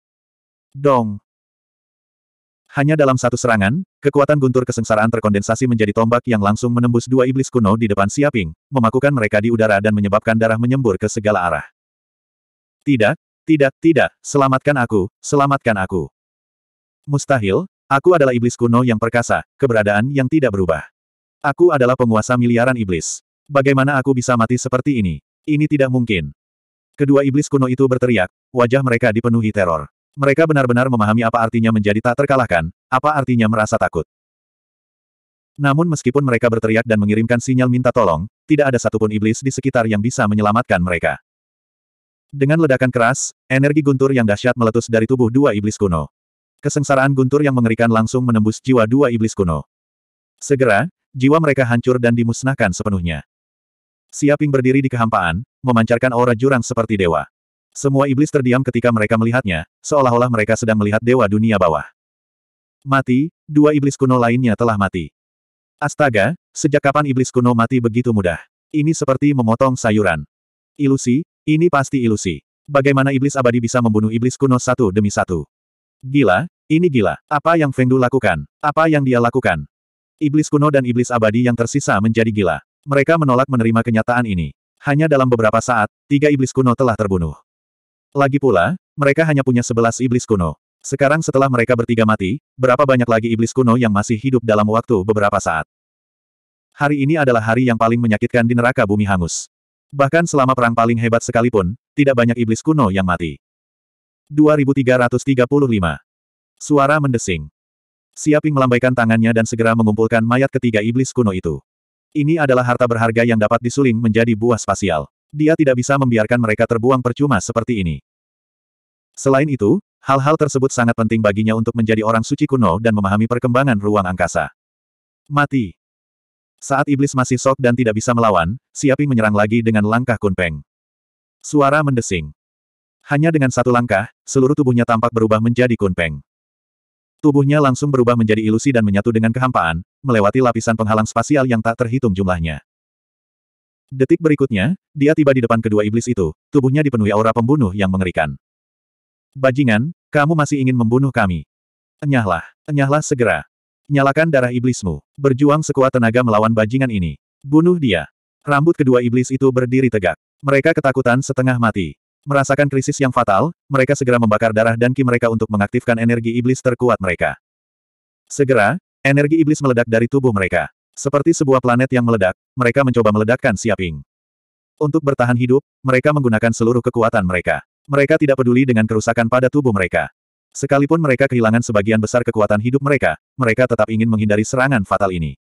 Dong! Hanya dalam satu serangan, kekuatan guntur kesengsaraan terkondensasi menjadi tombak yang langsung menembus dua iblis kuno di depan Siaping, memakukan mereka di udara dan menyebabkan darah menyembur ke segala arah. Tidak, tidak, tidak, selamatkan aku, selamatkan aku. Mustahil, Aku adalah iblis kuno yang perkasa, keberadaan yang tidak berubah. Aku adalah penguasa miliaran iblis. Bagaimana aku bisa mati seperti ini? Ini tidak mungkin. Kedua iblis kuno itu berteriak, wajah mereka dipenuhi teror. Mereka benar-benar memahami apa artinya menjadi tak terkalahkan, apa artinya merasa takut. Namun meskipun mereka berteriak dan mengirimkan sinyal minta tolong, tidak ada satupun iblis di sekitar yang bisa menyelamatkan mereka. Dengan ledakan keras, energi guntur yang dahsyat meletus dari tubuh dua iblis kuno. Kesengsaraan guntur yang mengerikan langsung menembus jiwa dua iblis kuno. Segera, jiwa mereka hancur dan dimusnahkan sepenuhnya. Siaping berdiri di kehampaan, memancarkan aura jurang seperti dewa. Semua iblis terdiam ketika mereka melihatnya, seolah-olah mereka sedang melihat dewa dunia bawah. Mati, dua iblis kuno lainnya telah mati. Astaga, sejak kapan iblis kuno mati begitu mudah? Ini seperti memotong sayuran. Ilusi, ini pasti ilusi. Bagaimana iblis abadi bisa membunuh iblis kuno satu demi satu? Gila, ini gila. Apa yang Fengdu lakukan? Apa yang dia lakukan? Iblis kuno dan iblis abadi yang tersisa menjadi gila. Mereka menolak menerima kenyataan ini. Hanya dalam beberapa saat, tiga iblis kuno telah terbunuh. Lagi pula, mereka hanya punya sebelas iblis kuno. Sekarang setelah mereka bertiga mati, berapa banyak lagi iblis kuno yang masih hidup dalam waktu beberapa saat? Hari ini adalah hari yang paling menyakitkan di neraka bumi hangus. Bahkan selama perang paling hebat sekalipun, tidak banyak iblis kuno yang mati. 2335. Suara mendesing. Siaping melambaikan tangannya dan segera mengumpulkan mayat ketiga iblis kuno itu. Ini adalah harta berharga yang dapat disuling menjadi buah spasial. Dia tidak bisa membiarkan mereka terbuang percuma seperti ini. Selain itu, hal-hal tersebut sangat penting baginya untuk menjadi orang suci kuno dan memahami perkembangan ruang angkasa. Mati. Saat iblis masih sok dan tidak bisa melawan, Siaping menyerang lagi dengan langkah kunpeng. Suara mendesing. Hanya dengan satu langkah, seluruh tubuhnya tampak berubah menjadi kunpeng. Tubuhnya langsung berubah menjadi ilusi dan menyatu dengan kehampaan, melewati lapisan penghalang spasial yang tak terhitung jumlahnya. Detik berikutnya, dia tiba di depan kedua iblis itu, tubuhnya dipenuhi aura pembunuh yang mengerikan. Bajingan, kamu masih ingin membunuh kami. Enyahlah, enyahlah segera. Nyalakan darah iblismu, berjuang sekuat tenaga melawan bajingan ini. Bunuh dia. Rambut kedua iblis itu berdiri tegak. Mereka ketakutan setengah mati. Merasakan krisis yang fatal, mereka segera membakar darah dan ki mereka untuk mengaktifkan energi iblis terkuat mereka. Segera, energi iblis meledak dari tubuh mereka. Seperti sebuah planet yang meledak, mereka mencoba meledakkan Siaping. Untuk bertahan hidup, mereka menggunakan seluruh kekuatan mereka. Mereka tidak peduli dengan kerusakan pada tubuh mereka. Sekalipun mereka kehilangan sebagian besar kekuatan hidup mereka, mereka tetap ingin menghindari serangan fatal ini.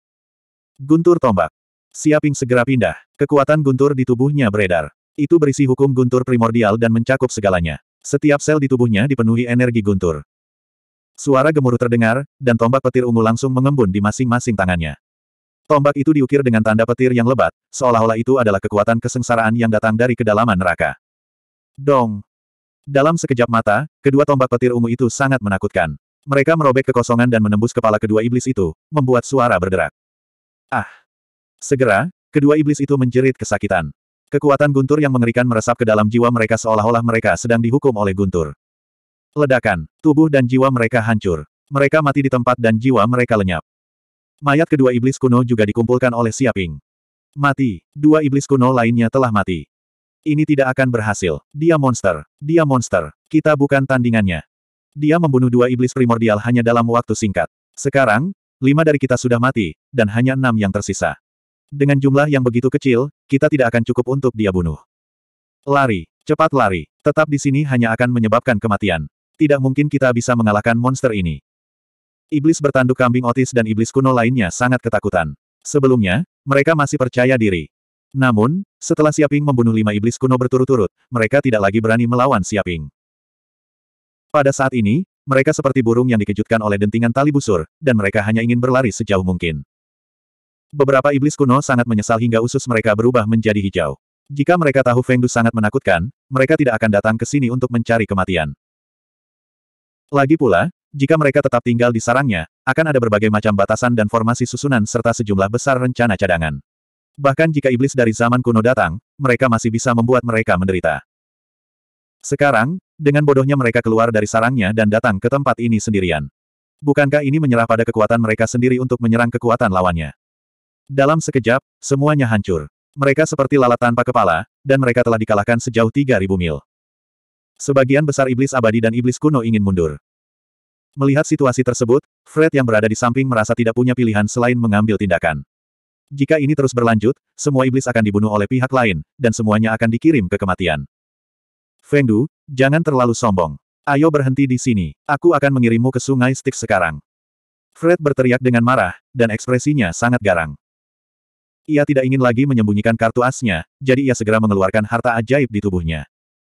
Guntur tombak. Siaping segera pindah. Kekuatan guntur di tubuhnya beredar. Itu berisi hukum guntur primordial dan mencakup segalanya. Setiap sel di tubuhnya dipenuhi energi guntur. Suara gemuruh terdengar, dan tombak petir ungu langsung mengembun di masing-masing tangannya. Tombak itu diukir dengan tanda petir yang lebat, seolah-olah itu adalah kekuatan kesengsaraan yang datang dari kedalaman neraka. Dong! Dalam sekejap mata, kedua tombak petir ungu itu sangat menakutkan. Mereka merobek kekosongan dan menembus kepala kedua iblis itu, membuat suara berderak. Ah! Segera, kedua iblis itu menjerit kesakitan. Kekuatan guntur yang mengerikan meresap ke dalam jiwa mereka seolah-olah mereka sedang dihukum oleh guntur. Ledakan, tubuh dan jiwa mereka hancur. Mereka mati di tempat dan jiwa mereka lenyap. Mayat kedua iblis kuno juga dikumpulkan oleh Siaping. Mati, dua iblis kuno lainnya telah mati. Ini tidak akan berhasil. Dia monster. Dia monster. Kita bukan tandingannya. Dia membunuh dua iblis primordial hanya dalam waktu singkat. Sekarang, lima dari kita sudah mati, dan hanya enam yang tersisa. Dengan jumlah yang begitu kecil, kita tidak akan cukup untuk dia bunuh. Lari, cepat lari. Tetap di sini hanya akan menyebabkan kematian. Tidak mungkin kita bisa mengalahkan monster ini. Iblis bertanduk kambing otis dan iblis kuno lainnya sangat ketakutan. Sebelumnya, mereka masih percaya diri. Namun, setelah Siaping membunuh lima iblis kuno berturut-turut, mereka tidak lagi berani melawan Siaping. Pada saat ini, mereka seperti burung yang dikejutkan oleh dentingan tali busur, dan mereka hanya ingin berlari sejauh mungkin. Beberapa iblis kuno sangat menyesal hingga usus mereka berubah menjadi hijau. Jika mereka tahu Fengdu sangat menakutkan, mereka tidak akan datang ke sini untuk mencari kematian. Lagi pula, jika mereka tetap tinggal di sarangnya, akan ada berbagai macam batasan dan formasi susunan serta sejumlah besar rencana cadangan. Bahkan jika iblis dari zaman kuno datang, mereka masih bisa membuat mereka menderita. Sekarang, dengan bodohnya mereka keluar dari sarangnya dan datang ke tempat ini sendirian. Bukankah ini menyerah pada kekuatan mereka sendiri untuk menyerang kekuatan lawannya? Dalam sekejap, semuanya hancur. Mereka seperti lalat tanpa kepala, dan mereka telah dikalahkan sejauh 3.000 mil. Sebagian besar iblis abadi dan iblis kuno ingin mundur. Melihat situasi tersebut, Fred yang berada di samping merasa tidak punya pilihan selain mengambil tindakan. Jika ini terus berlanjut, semua iblis akan dibunuh oleh pihak lain, dan semuanya akan dikirim ke kematian. Fengdu, jangan terlalu sombong. Ayo berhenti di sini, aku akan mengirimmu ke sungai Styx sekarang. Fred berteriak dengan marah, dan ekspresinya sangat garang. Ia tidak ingin lagi menyembunyikan kartu asnya, jadi ia segera mengeluarkan harta ajaib di tubuhnya.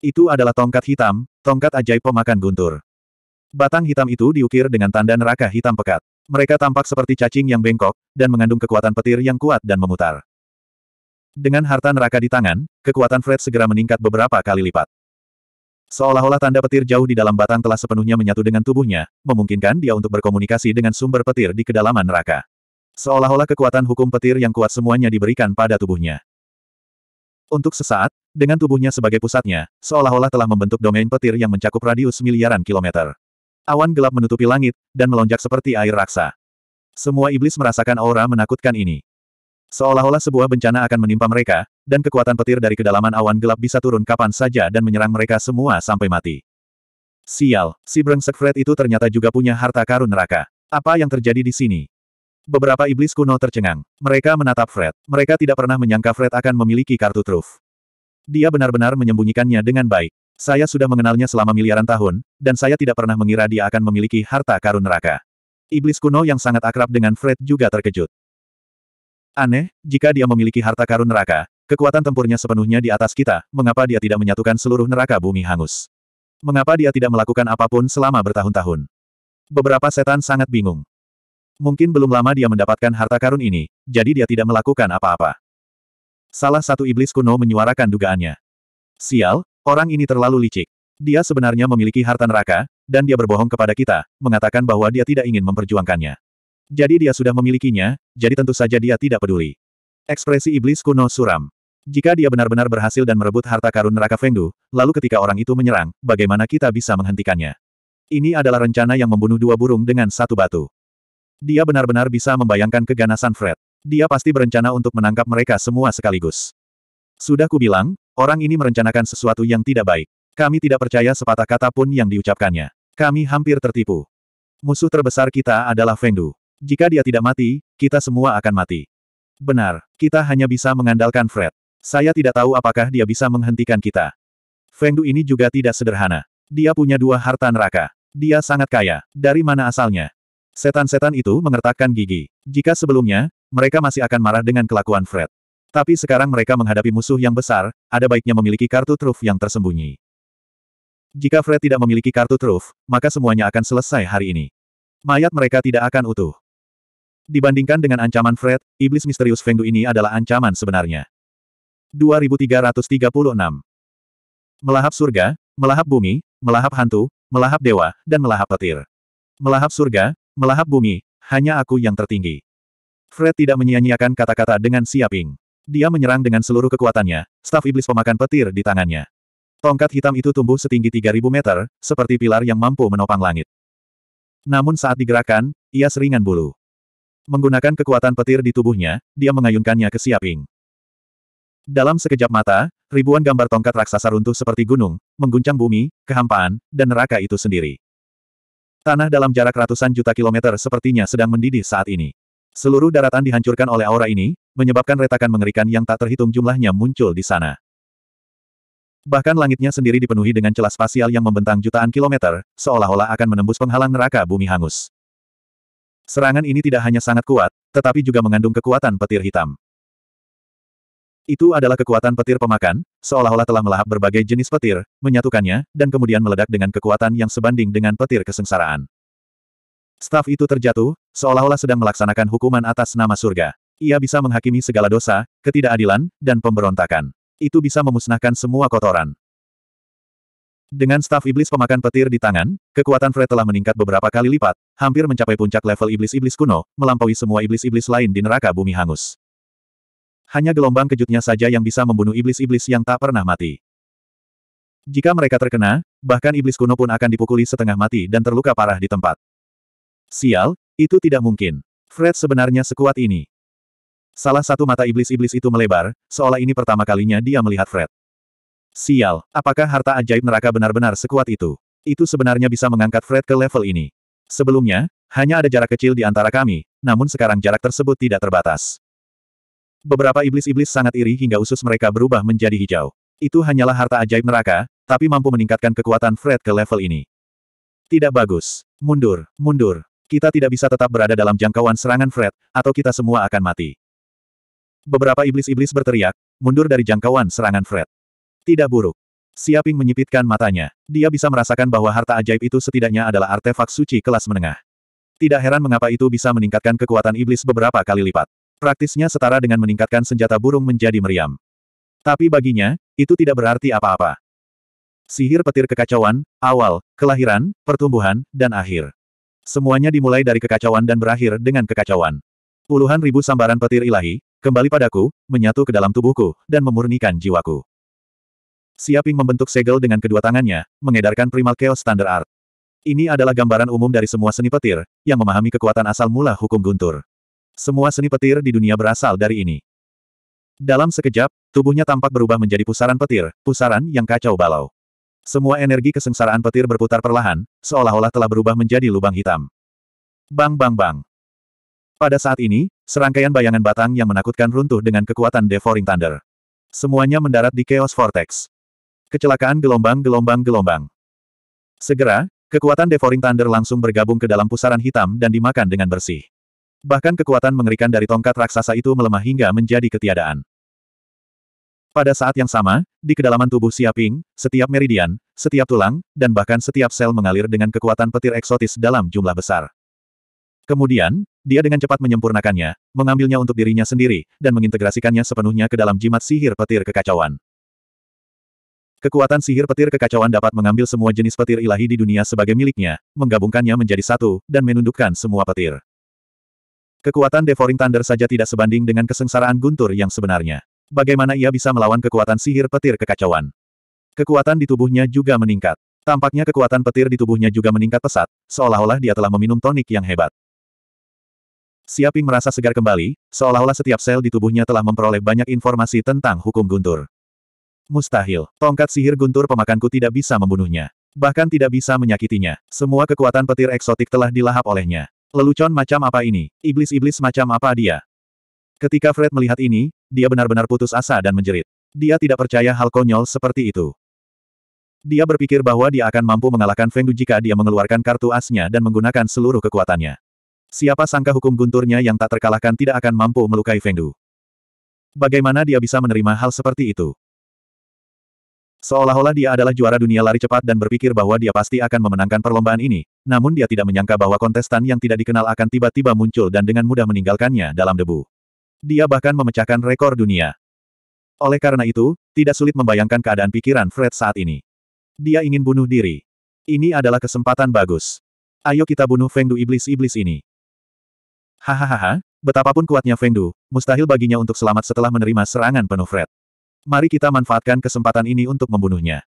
Itu adalah tongkat hitam, tongkat ajaib pemakan guntur. Batang hitam itu diukir dengan tanda neraka hitam pekat. Mereka tampak seperti cacing yang bengkok, dan mengandung kekuatan petir yang kuat dan memutar. Dengan harta neraka di tangan, kekuatan Fred segera meningkat beberapa kali lipat. Seolah-olah tanda petir jauh di dalam batang telah sepenuhnya menyatu dengan tubuhnya, memungkinkan dia untuk berkomunikasi dengan sumber petir di kedalaman neraka. Seolah-olah kekuatan hukum petir yang kuat semuanya diberikan pada tubuhnya. Untuk sesaat, dengan tubuhnya sebagai pusatnya, seolah-olah telah membentuk domain petir yang mencakup radius miliaran kilometer. Awan gelap menutupi langit, dan melonjak seperti air raksa. Semua iblis merasakan aura menakutkan ini. Seolah-olah sebuah bencana akan menimpa mereka, dan kekuatan petir dari kedalaman awan gelap bisa turun kapan saja dan menyerang mereka semua sampai mati. Sial, si brengsek Fred itu ternyata juga punya harta karun neraka. Apa yang terjadi di sini? Beberapa iblis kuno tercengang. Mereka menatap Fred. Mereka tidak pernah menyangka Fred akan memiliki kartu truf. Dia benar-benar menyembunyikannya dengan baik. Saya sudah mengenalnya selama miliaran tahun, dan saya tidak pernah mengira dia akan memiliki harta karun neraka. Iblis kuno yang sangat akrab dengan Fred juga terkejut. Aneh, jika dia memiliki harta karun neraka, kekuatan tempurnya sepenuhnya di atas kita, mengapa dia tidak menyatukan seluruh neraka bumi hangus? Mengapa dia tidak melakukan apapun selama bertahun-tahun? Beberapa setan sangat bingung. Mungkin belum lama dia mendapatkan harta karun ini, jadi dia tidak melakukan apa-apa. Salah satu iblis kuno menyuarakan dugaannya. Sial, orang ini terlalu licik. Dia sebenarnya memiliki harta neraka, dan dia berbohong kepada kita, mengatakan bahwa dia tidak ingin memperjuangkannya. Jadi dia sudah memilikinya, jadi tentu saja dia tidak peduli. Ekspresi iblis kuno suram. Jika dia benar-benar berhasil dan merebut harta karun neraka Fengdu, lalu ketika orang itu menyerang, bagaimana kita bisa menghentikannya? Ini adalah rencana yang membunuh dua burung dengan satu batu. Dia benar-benar bisa membayangkan keganasan Fred. Dia pasti berencana untuk menangkap mereka semua sekaligus. Sudah kubilang, orang ini merencanakan sesuatu yang tidak baik. Kami tidak percaya sepatah kata pun yang diucapkannya. Kami hampir tertipu. Musuh terbesar kita adalah Fengdu. Jika dia tidak mati, kita semua akan mati. Benar, kita hanya bisa mengandalkan Fred. Saya tidak tahu apakah dia bisa menghentikan kita. Fengdu ini juga tidak sederhana. Dia punya dua harta neraka. Dia sangat kaya. Dari mana asalnya? Setan-setan itu mengertakkan gigi. Jika sebelumnya, mereka masih akan marah dengan kelakuan Fred. Tapi sekarang mereka menghadapi musuh yang besar, ada baiknya memiliki kartu truf yang tersembunyi. Jika Fred tidak memiliki kartu truf, maka semuanya akan selesai hari ini. Mayat mereka tidak akan utuh. Dibandingkan dengan ancaman Fred, iblis misterius Fengdu ini adalah ancaman sebenarnya. 2336 Melahap surga, melahap bumi, melahap hantu, melahap dewa, dan melahap petir. Melahap surga, Melahap bumi, hanya aku yang tertinggi. Fred tidak menyia-nyiakan kata-kata dengan siaping. Dia menyerang dengan seluruh kekuatannya, staf iblis pemakan petir di tangannya. Tongkat hitam itu tumbuh setinggi 3000 meter, seperti pilar yang mampu menopang langit. Namun saat digerakkan, ia seringan bulu. Menggunakan kekuatan petir di tubuhnya, dia mengayunkannya ke Siaping. Dalam sekejap mata, ribuan gambar tongkat raksasa runtuh seperti gunung, mengguncang bumi, kehampaan, dan neraka itu sendiri. Tanah dalam jarak ratusan juta kilometer sepertinya sedang mendidih saat ini. Seluruh daratan dihancurkan oleh aura ini, menyebabkan retakan mengerikan yang tak terhitung jumlahnya muncul di sana. Bahkan langitnya sendiri dipenuhi dengan celah spasial yang membentang jutaan kilometer, seolah-olah akan menembus penghalang neraka bumi hangus. Serangan ini tidak hanya sangat kuat, tetapi juga mengandung kekuatan petir hitam. Itu adalah kekuatan petir pemakan, seolah-olah telah melahap berbagai jenis petir, menyatukannya, dan kemudian meledak dengan kekuatan yang sebanding dengan petir kesengsaraan. Staf itu terjatuh, seolah-olah sedang melaksanakan hukuman atas nama surga. Ia bisa menghakimi segala dosa, ketidakadilan, dan pemberontakan. Itu bisa memusnahkan semua kotoran. Dengan staf iblis pemakan petir di tangan, kekuatan Fred telah meningkat beberapa kali lipat, hampir mencapai puncak level iblis-iblis kuno, melampaui semua iblis-iblis lain di neraka bumi hangus hanya gelombang kejutnya saja yang bisa membunuh iblis-iblis yang tak pernah mati. Jika mereka terkena, bahkan iblis kuno pun akan dipukuli setengah mati dan terluka parah di tempat. Sial, itu tidak mungkin. Fred sebenarnya sekuat ini. Salah satu mata iblis-iblis itu melebar, seolah ini pertama kalinya dia melihat Fred. Sial, apakah harta ajaib neraka benar-benar sekuat itu? Itu sebenarnya bisa mengangkat Fred ke level ini. Sebelumnya, hanya ada jarak kecil di antara kami, namun sekarang jarak tersebut tidak terbatas. Beberapa iblis-iblis sangat iri hingga usus mereka berubah menjadi hijau. Itu hanyalah harta ajaib neraka, tapi mampu meningkatkan kekuatan Fred ke level ini. Tidak bagus. Mundur, mundur. Kita tidak bisa tetap berada dalam jangkauan serangan Fred, atau kita semua akan mati. Beberapa iblis-iblis berteriak, mundur dari jangkauan serangan Fred. Tidak buruk. Siaping menyipitkan matanya. Dia bisa merasakan bahwa harta ajaib itu setidaknya adalah artefak suci kelas menengah. Tidak heran mengapa itu bisa meningkatkan kekuatan iblis beberapa kali lipat. Praktisnya setara dengan meningkatkan senjata burung menjadi meriam. Tapi baginya, itu tidak berarti apa-apa. Sihir petir kekacauan, awal, kelahiran, pertumbuhan, dan akhir. Semuanya dimulai dari kekacauan dan berakhir dengan kekacauan. Puluhan ribu sambaran petir ilahi, kembali padaku, menyatu ke dalam tubuhku, dan memurnikan jiwaku. Siaping membentuk segel dengan kedua tangannya, mengedarkan primal chaos standard art. Ini adalah gambaran umum dari semua seni petir, yang memahami kekuatan asal mula hukum guntur. Semua seni petir di dunia berasal dari ini. Dalam sekejap, tubuhnya tampak berubah menjadi pusaran petir, pusaran yang kacau balau. Semua energi kesengsaraan petir berputar perlahan, seolah-olah telah berubah menjadi lubang hitam. Bang bang bang. Pada saat ini, serangkaian bayangan batang yang menakutkan runtuh dengan kekuatan Devouring Thunder. Semuanya mendarat di Chaos Vortex. Kecelakaan gelombang-gelombang-gelombang. Segera, kekuatan Devouring Thunder langsung bergabung ke dalam pusaran hitam dan dimakan dengan bersih. Bahkan kekuatan mengerikan dari tongkat raksasa itu melemah hingga menjadi ketiadaan. Pada saat yang sama, di kedalaman tubuh Siaping, setiap meridian, setiap tulang, dan bahkan setiap sel mengalir dengan kekuatan petir eksotis dalam jumlah besar. Kemudian, dia dengan cepat menyempurnakannya, mengambilnya untuk dirinya sendiri, dan mengintegrasikannya sepenuhnya ke dalam jimat sihir petir kekacauan. Kekuatan sihir petir kekacauan dapat mengambil semua jenis petir ilahi di dunia sebagai miliknya, menggabungkannya menjadi satu, dan menundukkan semua petir. Kekuatan Devouring Thunder saja tidak sebanding dengan kesengsaraan guntur yang sebenarnya. Bagaimana ia bisa melawan kekuatan sihir petir kekacauan? Kekuatan di tubuhnya juga meningkat. Tampaknya kekuatan petir di tubuhnya juga meningkat pesat, seolah-olah dia telah meminum tonik yang hebat. Siaping merasa segar kembali, seolah-olah setiap sel di tubuhnya telah memperoleh banyak informasi tentang hukum guntur. Mustahil, tongkat sihir guntur pemakanku tidak bisa membunuhnya. Bahkan tidak bisa menyakitinya. Semua kekuatan petir eksotik telah dilahap olehnya. Lelucon macam apa ini? Iblis-iblis macam apa dia? Ketika Fred melihat ini, dia benar-benar putus asa dan menjerit. Dia tidak percaya hal konyol seperti itu. Dia berpikir bahwa dia akan mampu mengalahkan Feng Du jika dia mengeluarkan kartu asnya dan menggunakan seluruh kekuatannya. Siapa sangka hukum gunturnya yang tak terkalahkan tidak akan mampu melukai Feng Du. Bagaimana dia bisa menerima hal seperti itu? Seolah-olah dia adalah juara dunia lari cepat dan berpikir bahwa dia pasti akan memenangkan perlombaan ini, namun dia tidak menyangka bahwa kontestan yang tidak dikenal akan tiba-tiba muncul dan dengan mudah meninggalkannya dalam debu. Dia bahkan memecahkan rekor dunia. Oleh karena itu, tidak sulit membayangkan keadaan pikiran Fred saat ini. Dia ingin bunuh diri. Ini adalah kesempatan bagus. Ayo kita bunuh Fengdu iblis-iblis ini. Hahaha, betapapun kuatnya Fengdu, mustahil baginya untuk selamat setelah menerima serangan penuh Fred. Mari kita manfaatkan kesempatan ini untuk membunuhnya.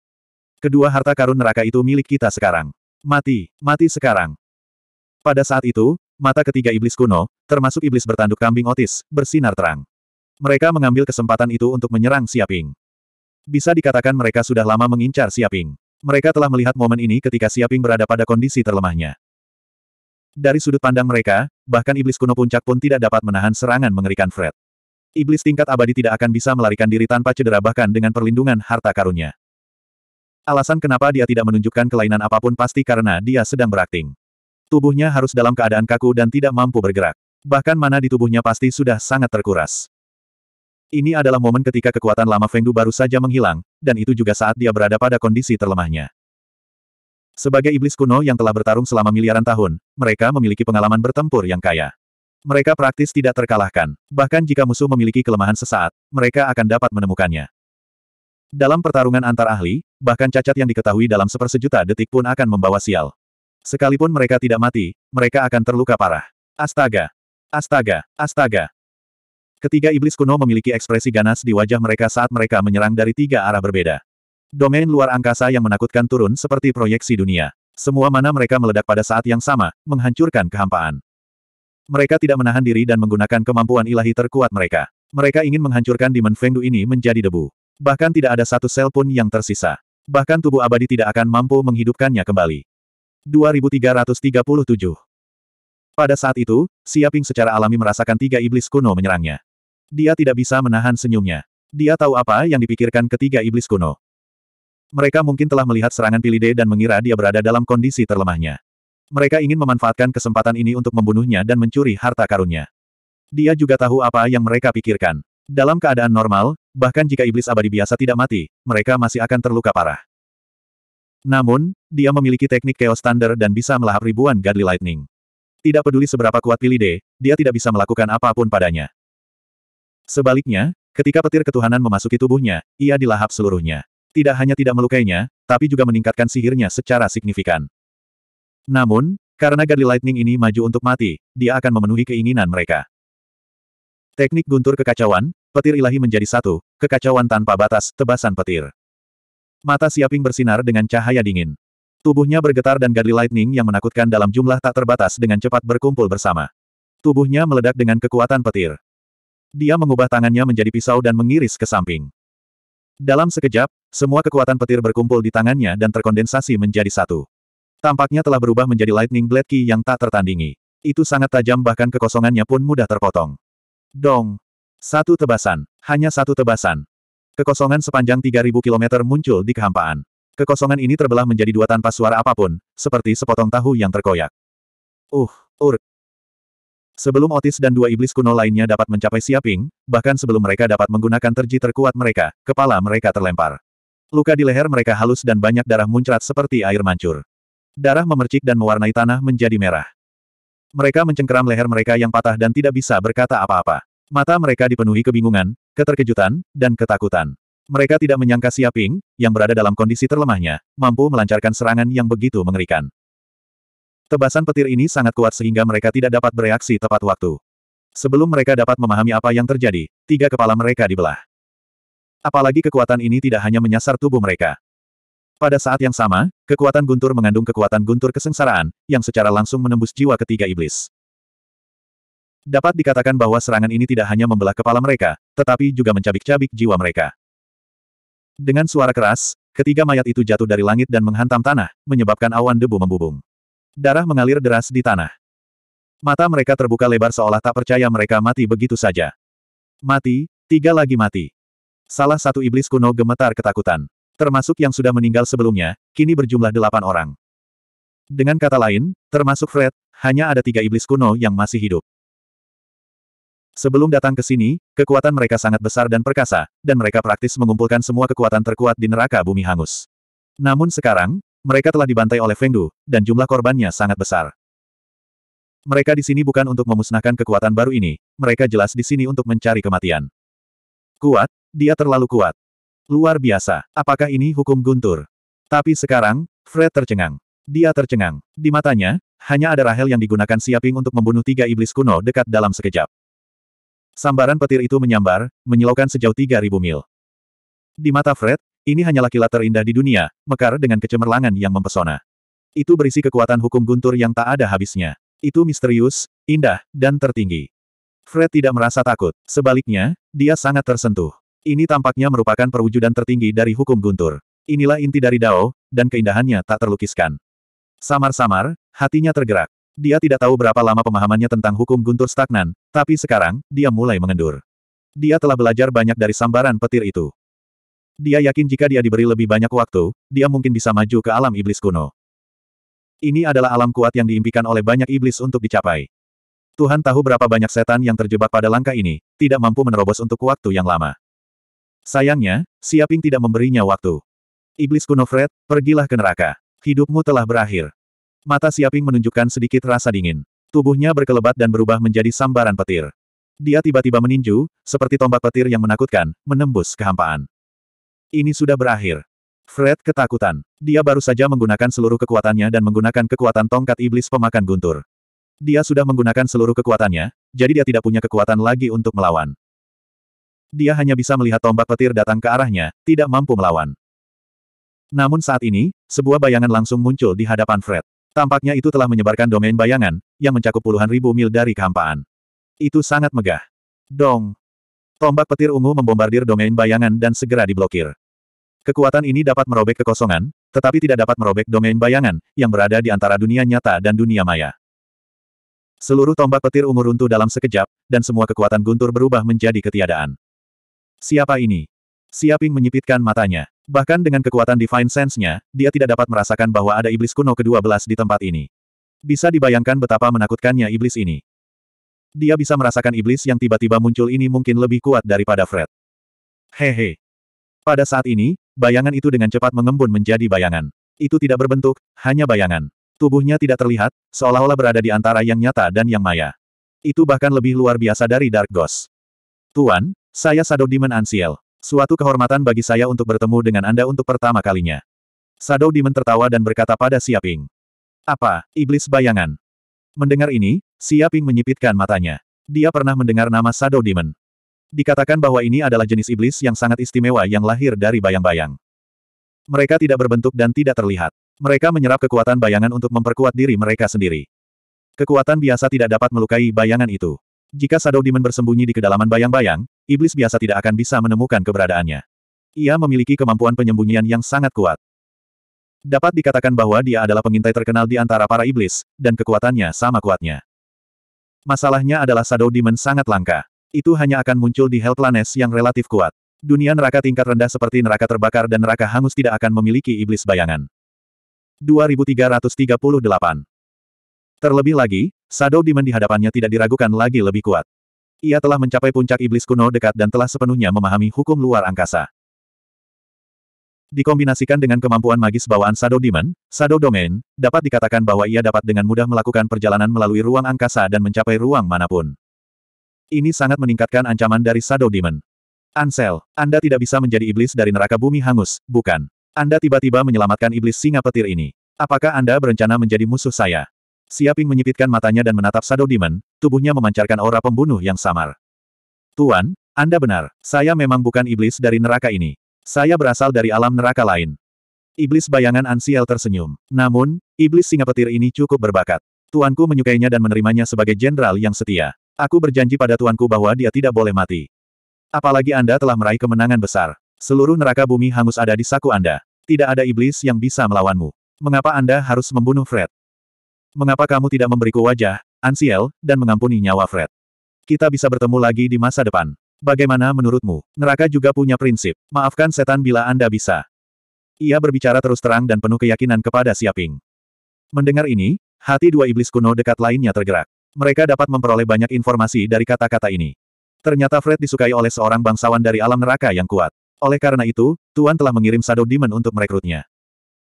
Kedua harta karun neraka itu milik kita sekarang. Mati, mati sekarang. Pada saat itu, mata ketiga iblis kuno, termasuk iblis bertanduk kambing otis, bersinar terang. Mereka mengambil kesempatan itu untuk menyerang Siaping. Bisa dikatakan mereka sudah lama mengincar Siaping. Mereka telah melihat momen ini ketika Siaping berada pada kondisi terlemahnya. Dari sudut pandang mereka, bahkan iblis kuno puncak pun tidak dapat menahan serangan mengerikan Fred. Iblis tingkat abadi tidak akan bisa melarikan diri tanpa cedera bahkan dengan perlindungan harta karunnya. Alasan kenapa dia tidak menunjukkan kelainan apapun pasti karena dia sedang berakting. Tubuhnya harus dalam keadaan kaku dan tidak mampu bergerak. Bahkan mana di tubuhnya pasti sudah sangat terkuras. Ini adalah momen ketika kekuatan lama Fengdu baru saja menghilang, dan itu juga saat dia berada pada kondisi terlemahnya. Sebagai iblis kuno yang telah bertarung selama miliaran tahun, mereka memiliki pengalaman bertempur yang kaya mereka praktis tidak terkalahkan. Bahkan jika musuh memiliki kelemahan sesaat, mereka akan dapat menemukannya. Dalam pertarungan antar ahli, bahkan cacat yang diketahui dalam sepersejuta detik pun akan membawa sial. Sekalipun mereka tidak mati, mereka akan terluka parah. Astaga! Astaga! Astaga! Ketiga iblis kuno memiliki ekspresi ganas di wajah mereka saat mereka menyerang dari tiga arah berbeda. Domain luar angkasa yang menakutkan turun seperti proyeksi dunia. Semua mana mereka meledak pada saat yang sama, menghancurkan kehampaan. Mereka tidak menahan diri dan menggunakan kemampuan ilahi terkuat mereka. Mereka ingin menghancurkan Demon Fengdu ini menjadi debu. Bahkan tidak ada satu sel pun yang tersisa. Bahkan tubuh abadi tidak akan mampu menghidupkannya kembali. 2337 Pada saat itu, Siaping secara alami merasakan tiga iblis kuno menyerangnya. Dia tidak bisa menahan senyumnya. Dia tahu apa yang dipikirkan ketiga iblis kuno. Mereka mungkin telah melihat serangan Pilide dan mengira dia berada dalam kondisi terlemahnya. Mereka ingin memanfaatkan kesempatan ini untuk membunuhnya dan mencuri harta karunnya. Dia juga tahu apa yang mereka pikirkan. Dalam keadaan normal, bahkan jika iblis abadi biasa tidak mati, mereka masih akan terluka parah. Namun, dia memiliki teknik Chaos Thunder dan bisa melahap ribuan Godly Lightning. Tidak peduli seberapa kuat Pilide, dia tidak bisa melakukan apapun padanya. Sebaliknya, ketika petir ketuhanan memasuki tubuhnya, ia dilahap seluruhnya. Tidak hanya tidak melukainya, tapi juga meningkatkan sihirnya secara signifikan. Namun, karena Gadli Lightning ini maju untuk mati, dia akan memenuhi keinginan mereka. Teknik guntur kekacauan, petir ilahi menjadi satu, kekacauan tanpa batas, tebasan petir. Mata Siaping bersinar dengan cahaya dingin. Tubuhnya bergetar dan Gadli Lightning yang menakutkan dalam jumlah tak terbatas dengan cepat berkumpul bersama. Tubuhnya meledak dengan kekuatan petir. Dia mengubah tangannya menjadi pisau dan mengiris ke samping. Dalam sekejap, semua kekuatan petir berkumpul di tangannya dan terkondensasi menjadi satu. Tampaknya telah berubah menjadi lightning blade ki yang tak tertandingi. Itu sangat tajam bahkan kekosongannya pun mudah terpotong. Dong! Satu tebasan. Hanya satu tebasan. Kekosongan sepanjang 3.000 km muncul di kehampaan. Kekosongan ini terbelah menjadi dua tanpa suara apapun, seperti sepotong tahu yang terkoyak. Uh, urk. Sebelum Otis dan dua iblis kuno lainnya dapat mencapai Siaping, bahkan sebelum mereka dapat menggunakan terji terkuat mereka, kepala mereka terlempar. Luka di leher mereka halus dan banyak darah muncrat seperti air mancur. Darah memercik dan mewarnai tanah menjadi merah. Mereka mencengkeram leher mereka yang patah dan tidak bisa berkata apa-apa. Mata mereka dipenuhi kebingungan, keterkejutan, dan ketakutan. Mereka tidak menyangka Siaping, yang berada dalam kondisi terlemahnya, mampu melancarkan serangan yang begitu mengerikan. Tebasan petir ini sangat kuat sehingga mereka tidak dapat bereaksi tepat waktu. Sebelum mereka dapat memahami apa yang terjadi, tiga kepala mereka dibelah. Apalagi kekuatan ini tidak hanya menyasar tubuh mereka, pada saat yang sama, kekuatan guntur mengandung kekuatan guntur kesengsaraan, yang secara langsung menembus jiwa ketiga iblis. Dapat dikatakan bahwa serangan ini tidak hanya membelah kepala mereka, tetapi juga mencabik-cabik jiwa mereka. Dengan suara keras, ketiga mayat itu jatuh dari langit dan menghantam tanah, menyebabkan awan debu membubung. Darah mengalir deras di tanah. Mata mereka terbuka lebar seolah tak percaya mereka mati begitu saja. Mati, tiga lagi mati. Salah satu iblis kuno gemetar ketakutan termasuk yang sudah meninggal sebelumnya, kini berjumlah delapan orang. Dengan kata lain, termasuk Fred, hanya ada tiga iblis kuno yang masih hidup. Sebelum datang ke sini, kekuatan mereka sangat besar dan perkasa, dan mereka praktis mengumpulkan semua kekuatan terkuat di neraka bumi hangus. Namun sekarang, mereka telah dibantai oleh Fengdu, dan jumlah korbannya sangat besar. Mereka di sini bukan untuk memusnahkan kekuatan baru ini, mereka jelas di sini untuk mencari kematian. Kuat, dia terlalu kuat. Luar biasa. Apakah ini hukum guntur? Tapi sekarang, Fred tercengang. Dia tercengang. Di matanya, hanya ada Rahel yang digunakan siaping untuk membunuh tiga iblis kuno dekat dalam sekejap. Sambaran petir itu menyambar, menyilaukan sejauh 3.000 mil. Di mata Fred, ini hanyalah kilat terindah di dunia, mekar dengan kecemerlangan yang mempesona. Itu berisi kekuatan hukum guntur yang tak ada habisnya. Itu misterius, indah, dan tertinggi. Fred tidak merasa takut. Sebaliknya, dia sangat tersentuh. Ini tampaknya merupakan perwujudan tertinggi dari hukum guntur. Inilah inti dari Dao, dan keindahannya tak terlukiskan. Samar-samar, hatinya tergerak. Dia tidak tahu berapa lama pemahamannya tentang hukum guntur stagnan, tapi sekarang, dia mulai mengendur. Dia telah belajar banyak dari sambaran petir itu. Dia yakin jika dia diberi lebih banyak waktu, dia mungkin bisa maju ke alam iblis kuno. Ini adalah alam kuat yang diimpikan oleh banyak iblis untuk dicapai. Tuhan tahu berapa banyak setan yang terjebak pada langkah ini, tidak mampu menerobos untuk waktu yang lama. Sayangnya, Siaping tidak memberinya waktu. Iblis kuno Fred, pergilah ke neraka. Hidupmu telah berakhir. Mata Siaping menunjukkan sedikit rasa dingin. Tubuhnya berkelebat dan berubah menjadi sambaran petir. Dia tiba-tiba meninju, seperti tombak petir yang menakutkan, menembus kehampaan. Ini sudah berakhir. Fred ketakutan. Dia baru saja menggunakan seluruh kekuatannya dan menggunakan kekuatan tongkat iblis pemakan guntur. Dia sudah menggunakan seluruh kekuatannya, jadi dia tidak punya kekuatan lagi untuk melawan. Dia hanya bisa melihat tombak petir datang ke arahnya, tidak mampu melawan. Namun saat ini, sebuah bayangan langsung muncul di hadapan Fred. Tampaknya itu telah menyebarkan domain bayangan, yang mencakup puluhan ribu mil dari kehampaan. Itu sangat megah. Dong! Tombak petir ungu membombardir domain bayangan dan segera diblokir. Kekuatan ini dapat merobek kekosongan, tetapi tidak dapat merobek domain bayangan, yang berada di antara dunia nyata dan dunia maya. Seluruh tombak petir ungu runtuh dalam sekejap, dan semua kekuatan guntur berubah menjadi ketiadaan. Siapa ini? Siaping menyipitkan matanya. Bahkan dengan kekuatan Divine Sense-nya, dia tidak dapat merasakan bahwa ada iblis kuno ke-12 di tempat ini. Bisa dibayangkan betapa menakutkannya iblis ini. Dia bisa merasakan iblis yang tiba-tiba muncul ini mungkin lebih kuat daripada Fred. Hehe. Pada saat ini, bayangan itu dengan cepat mengembun menjadi bayangan. Itu tidak berbentuk, hanya bayangan. Tubuhnya tidak terlihat, seolah-olah berada di antara yang nyata dan yang maya. Itu bahkan lebih luar biasa dari Dark Ghost. Tuan, saya Shadow Demon Ansiel. Suatu kehormatan bagi saya untuk bertemu dengan Anda untuk pertama kalinya. Shadow Demon tertawa dan berkata pada Siaping. Apa, iblis bayangan? Mendengar ini, Siaping menyipitkan matanya. Dia pernah mendengar nama Shadow Demon. Dikatakan bahwa ini adalah jenis iblis yang sangat istimewa yang lahir dari bayang-bayang. Mereka tidak berbentuk dan tidak terlihat. Mereka menyerap kekuatan bayangan untuk memperkuat diri mereka sendiri. Kekuatan biasa tidak dapat melukai bayangan itu. Jika Shadow Demon bersembunyi di kedalaman bayang-bayang, iblis biasa tidak akan bisa menemukan keberadaannya. Ia memiliki kemampuan penyembunyian yang sangat kuat. Dapat dikatakan bahwa dia adalah pengintai terkenal di antara para iblis, dan kekuatannya sama kuatnya. Masalahnya adalah Shadow Demon sangat langka. Itu hanya akan muncul di Hell Planes yang relatif kuat. Dunia neraka tingkat rendah seperti neraka terbakar dan neraka hangus tidak akan memiliki iblis bayangan. 2338 Terlebih lagi, Shadow Demon di hadapannya tidak diragukan lagi lebih kuat. Ia telah mencapai puncak iblis kuno dekat dan telah sepenuhnya memahami hukum luar angkasa. Dikombinasikan dengan kemampuan magis bawaan Shadow Demon, Shadow Domain, dapat dikatakan bahwa ia dapat dengan mudah melakukan perjalanan melalui ruang angkasa dan mencapai ruang manapun. Ini sangat meningkatkan ancaman dari Shadow Demon. Ansel, Anda tidak bisa menjadi iblis dari neraka bumi hangus, bukan? Anda tiba-tiba menyelamatkan iblis singa petir ini. Apakah Anda berencana menjadi musuh saya? Siaping menyipitkan matanya dan menatap Shadow Demon, tubuhnya memancarkan aura pembunuh yang samar. Tuan, Anda benar, saya memang bukan iblis dari neraka ini. Saya berasal dari alam neraka lain. Iblis bayangan Ansiel tersenyum. Namun, iblis singa petir ini cukup berbakat. Tuanku menyukainya dan menerimanya sebagai jenderal yang setia. Aku berjanji pada tuanku bahwa dia tidak boleh mati. Apalagi Anda telah meraih kemenangan besar. Seluruh neraka bumi hangus ada di saku Anda. Tidak ada iblis yang bisa melawanmu. Mengapa Anda harus membunuh Fred? Mengapa kamu tidak memberiku wajah, Ansiel, dan mengampuni nyawa Fred? Kita bisa bertemu lagi di masa depan. Bagaimana menurutmu? Neraka juga punya prinsip. Maafkan setan bila Anda bisa. Ia berbicara terus terang dan penuh keyakinan kepada Siaping. Mendengar ini, hati dua iblis kuno dekat lainnya tergerak. Mereka dapat memperoleh banyak informasi dari kata-kata ini. Ternyata Fred disukai oleh seorang bangsawan dari alam neraka yang kuat. Oleh karena itu, Tuan telah mengirim Shadow Demon untuk merekrutnya.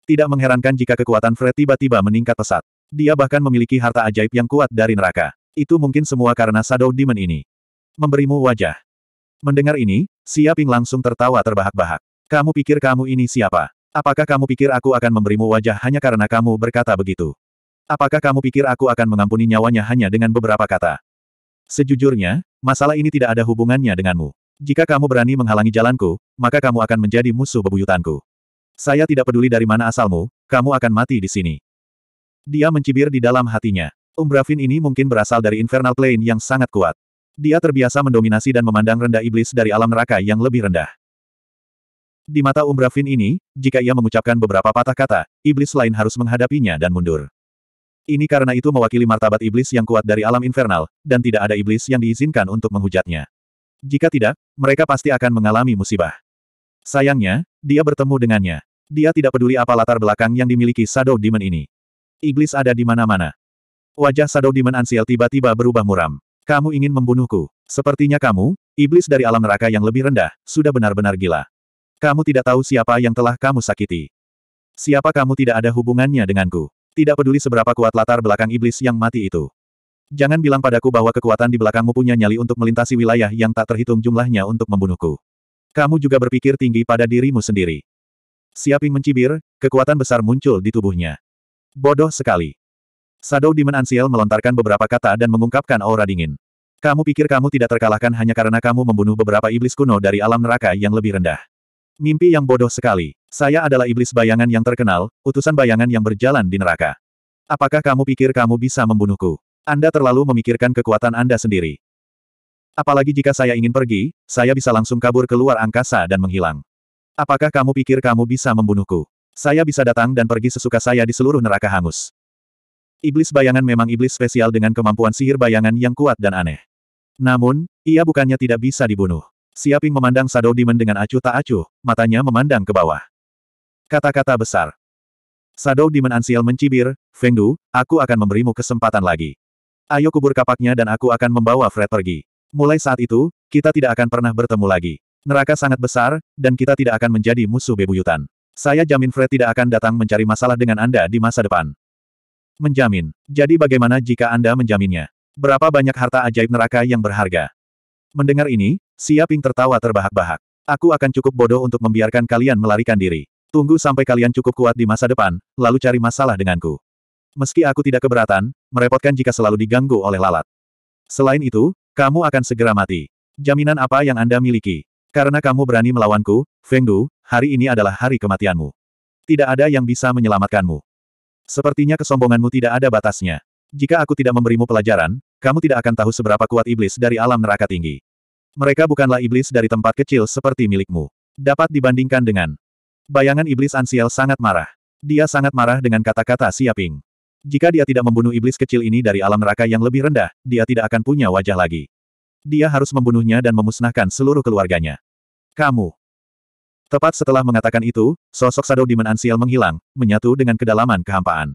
Tidak mengherankan jika kekuatan Fred tiba-tiba meningkat pesat. Dia bahkan memiliki harta ajaib yang kuat dari neraka. Itu mungkin semua karena Shadow Demon ini. Memberimu wajah. Mendengar ini, Siaping langsung tertawa terbahak-bahak. Kamu pikir kamu ini siapa? Apakah kamu pikir aku akan memberimu wajah hanya karena kamu berkata begitu? Apakah kamu pikir aku akan mengampuni nyawanya hanya dengan beberapa kata? Sejujurnya, masalah ini tidak ada hubungannya denganmu. Jika kamu berani menghalangi jalanku, maka kamu akan menjadi musuh bebuyutanku. Saya tidak peduli dari mana asalmu, kamu akan mati di sini. Dia mencibir di dalam hatinya. Umbravin ini mungkin berasal dari Infernal Plane yang sangat kuat. Dia terbiasa mendominasi dan memandang rendah iblis dari alam neraka yang lebih rendah. Di mata Umbravin ini, jika ia mengucapkan beberapa patah kata, iblis lain harus menghadapinya dan mundur. Ini karena itu mewakili martabat iblis yang kuat dari alam infernal, dan tidak ada iblis yang diizinkan untuk menghujatnya. Jika tidak, mereka pasti akan mengalami musibah. Sayangnya, dia bertemu dengannya. Dia tidak peduli apa latar belakang yang dimiliki Shadow Demon ini. Iblis ada di mana-mana. Wajah Shadow Demon Ansiel tiba-tiba berubah muram. Kamu ingin membunuhku. Sepertinya kamu, iblis dari alam neraka yang lebih rendah, sudah benar-benar gila. Kamu tidak tahu siapa yang telah kamu sakiti. Siapa kamu tidak ada hubungannya denganku. Tidak peduli seberapa kuat latar belakang iblis yang mati itu. Jangan bilang padaku bahwa kekuatan di belakangmu punya nyali untuk melintasi wilayah yang tak terhitung jumlahnya untuk membunuhku. Kamu juga berpikir tinggi pada dirimu sendiri. Siaping mencibir, kekuatan besar muncul di tubuhnya. Bodoh sekali. Shadow Demon Ansiel melontarkan beberapa kata dan mengungkapkan aura dingin. Kamu pikir kamu tidak terkalahkan hanya karena kamu membunuh beberapa iblis kuno dari alam neraka yang lebih rendah. Mimpi yang bodoh sekali. Saya adalah iblis bayangan yang terkenal, utusan bayangan yang berjalan di neraka. Apakah kamu pikir kamu bisa membunuhku? Anda terlalu memikirkan kekuatan Anda sendiri. Apalagi jika saya ingin pergi, saya bisa langsung kabur keluar angkasa dan menghilang. Apakah kamu pikir kamu bisa membunuhku? Saya bisa datang dan pergi sesuka saya di seluruh neraka hangus. Iblis bayangan memang iblis spesial dengan kemampuan sihir bayangan yang kuat dan aneh. Namun, ia bukannya tidak bisa dibunuh. Siaping memandang Shadow Demon dengan acuh tak acuh, matanya memandang ke bawah. Kata-kata besar. Shadow Demon Ansiel mencibir, Fengdu, aku akan memberimu kesempatan lagi. Ayo kubur kapaknya dan aku akan membawa Fred pergi. Mulai saat itu, kita tidak akan pernah bertemu lagi. Neraka sangat besar, dan kita tidak akan menjadi musuh bebuyutan. Saya jamin Fred tidak akan datang mencari masalah dengan Anda di masa depan. Menjamin. Jadi bagaimana jika Anda menjaminnya? Berapa banyak harta ajaib neraka yang berharga? Mendengar ini, Xia Ping tertawa terbahak-bahak. Aku akan cukup bodoh untuk membiarkan kalian melarikan diri. Tunggu sampai kalian cukup kuat di masa depan, lalu cari masalah denganku. Meski aku tidak keberatan, merepotkan jika selalu diganggu oleh lalat. Selain itu, kamu akan segera mati. Jaminan apa yang Anda miliki? Karena kamu berani melawanku, Feng Du, hari ini adalah hari kematianmu. Tidak ada yang bisa menyelamatkanmu. Sepertinya kesombonganmu tidak ada batasnya. Jika aku tidak memberimu pelajaran, kamu tidak akan tahu seberapa kuat iblis dari alam neraka tinggi. Mereka bukanlah iblis dari tempat kecil seperti milikmu. Dapat dibandingkan dengan bayangan iblis Ansiel sangat marah. Dia sangat marah dengan kata-kata Siaping. Jika dia tidak membunuh iblis kecil ini dari alam neraka yang lebih rendah, dia tidak akan punya wajah lagi. Dia harus membunuhnya dan memusnahkan seluruh keluarganya. Kamu. Tepat setelah mengatakan itu, sosok Shadow Demon Ansiel menghilang, menyatu dengan kedalaman kehampaan.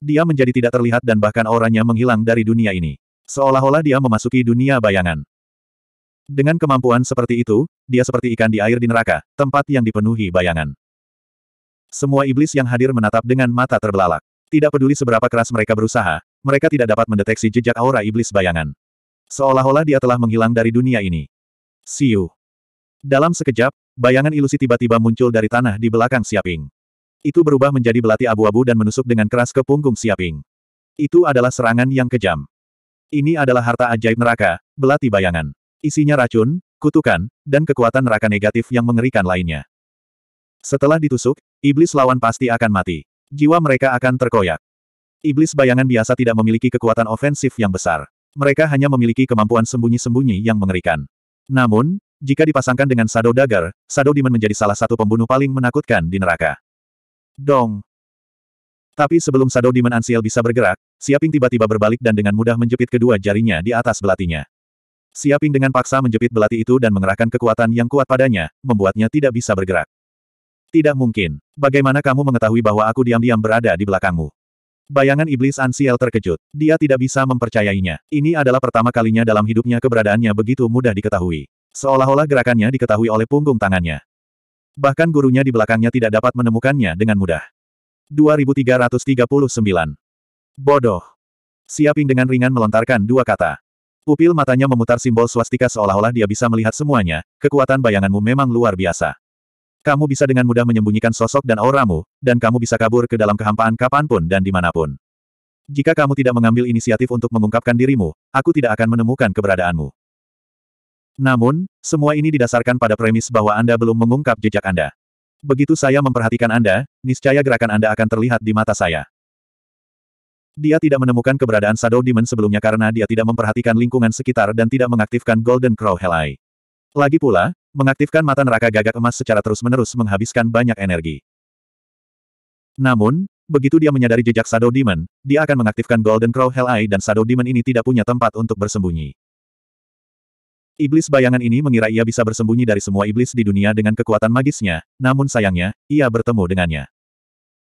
Dia menjadi tidak terlihat dan bahkan auranya menghilang dari dunia ini. Seolah-olah dia memasuki dunia bayangan. Dengan kemampuan seperti itu, dia seperti ikan di air di neraka, tempat yang dipenuhi bayangan. Semua iblis yang hadir menatap dengan mata terbelalak. Tidak peduli seberapa keras mereka berusaha, mereka tidak dapat mendeteksi jejak aura iblis bayangan. Seolah-olah dia telah menghilang dari dunia ini. Siu. Dalam sekejap, bayangan ilusi tiba-tiba muncul dari tanah di belakang Siaping. Itu berubah menjadi belati abu-abu dan menusuk dengan keras ke punggung Siaping. Itu adalah serangan yang kejam. Ini adalah harta ajaib neraka, belati bayangan. Isinya racun, kutukan, dan kekuatan neraka negatif yang mengerikan lainnya. Setelah ditusuk, iblis lawan pasti akan mati. Jiwa mereka akan terkoyak. Iblis bayangan biasa tidak memiliki kekuatan ofensif yang besar. Mereka hanya memiliki kemampuan sembunyi-sembunyi yang mengerikan. Namun, jika dipasangkan dengan Shadow Dagger, Shadow Demon menjadi salah satu pembunuh paling menakutkan di neraka. Dong! Tapi sebelum Shadow Demon Ansiel bisa bergerak, Siaping tiba-tiba berbalik dan dengan mudah menjepit kedua jarinya di atas belatinya. Siaping dengan paksa menjepit belati itu dan mengerahkan kekuatan yang kuat padanya, membuatnya tidak bisa bergerak. Tidak mungkin. Bagaimana kamu mengetahui bahwa aku diam-diam berada di belakangmu? Bayangan iblis Ansiel terkejut. Dia tidak bisa mempercayainya. Ini adalah pertama kalinya dalam hidupnya keberadaannya begitu mudah diketahui. Seolah-olah gerakannya diketahui oleh punggung tangannya. Bahkan gurunya di belakangnya tidak dapat menemukannya dengan mudah. 2339. Bodoh. Siaping dengan ringan melontarkan dua kata. Pupil matanya memutar simbol swastika seolah-olah dia bisa melihat semuanya, kekuatan bayanganmu memang luar biasa. Kamu bisa dengan mudah menyembunyikan sosok dan auramu, dan kamu bisa kabur ke dalam kehampaan kapanpun dan dimanapun. Jika kamu tidak mengambil inisiatif untuk mengungkapkan dirimu, aku tidak akan menemukan keberadaanmu. Namun, semua ini didasarkan pada premis bahwa Anda belum mengungkap jejak Anda. Begitu saya memperhatikan Anda, niscaya gerakan Anda akan terlihat di mata saya. Dia tidak menemukan keberadaan Shadow Demon sebelumnya karena dia tidak memperhatikan lingkungan sekitar dan tidak mengaktifkan Golden Crow Hell Lagi pula, Mengaktifkan mata neraka gagak emas secara terus-menerus menghabiskan banyak energi. Namun, begitu dia menyadari jejak Shadow Demon, dia akan mengaktifkan Golden Crow Hell Eye dan Shadow Demon ini tidak punya tempat untuk bersembunyi. Iblis bayangan ini mengira ia bisa bersembunyi dari semua iblis di dunia dengan kekuatan magisnya, namun sayangnya, ia bertemu dengannya.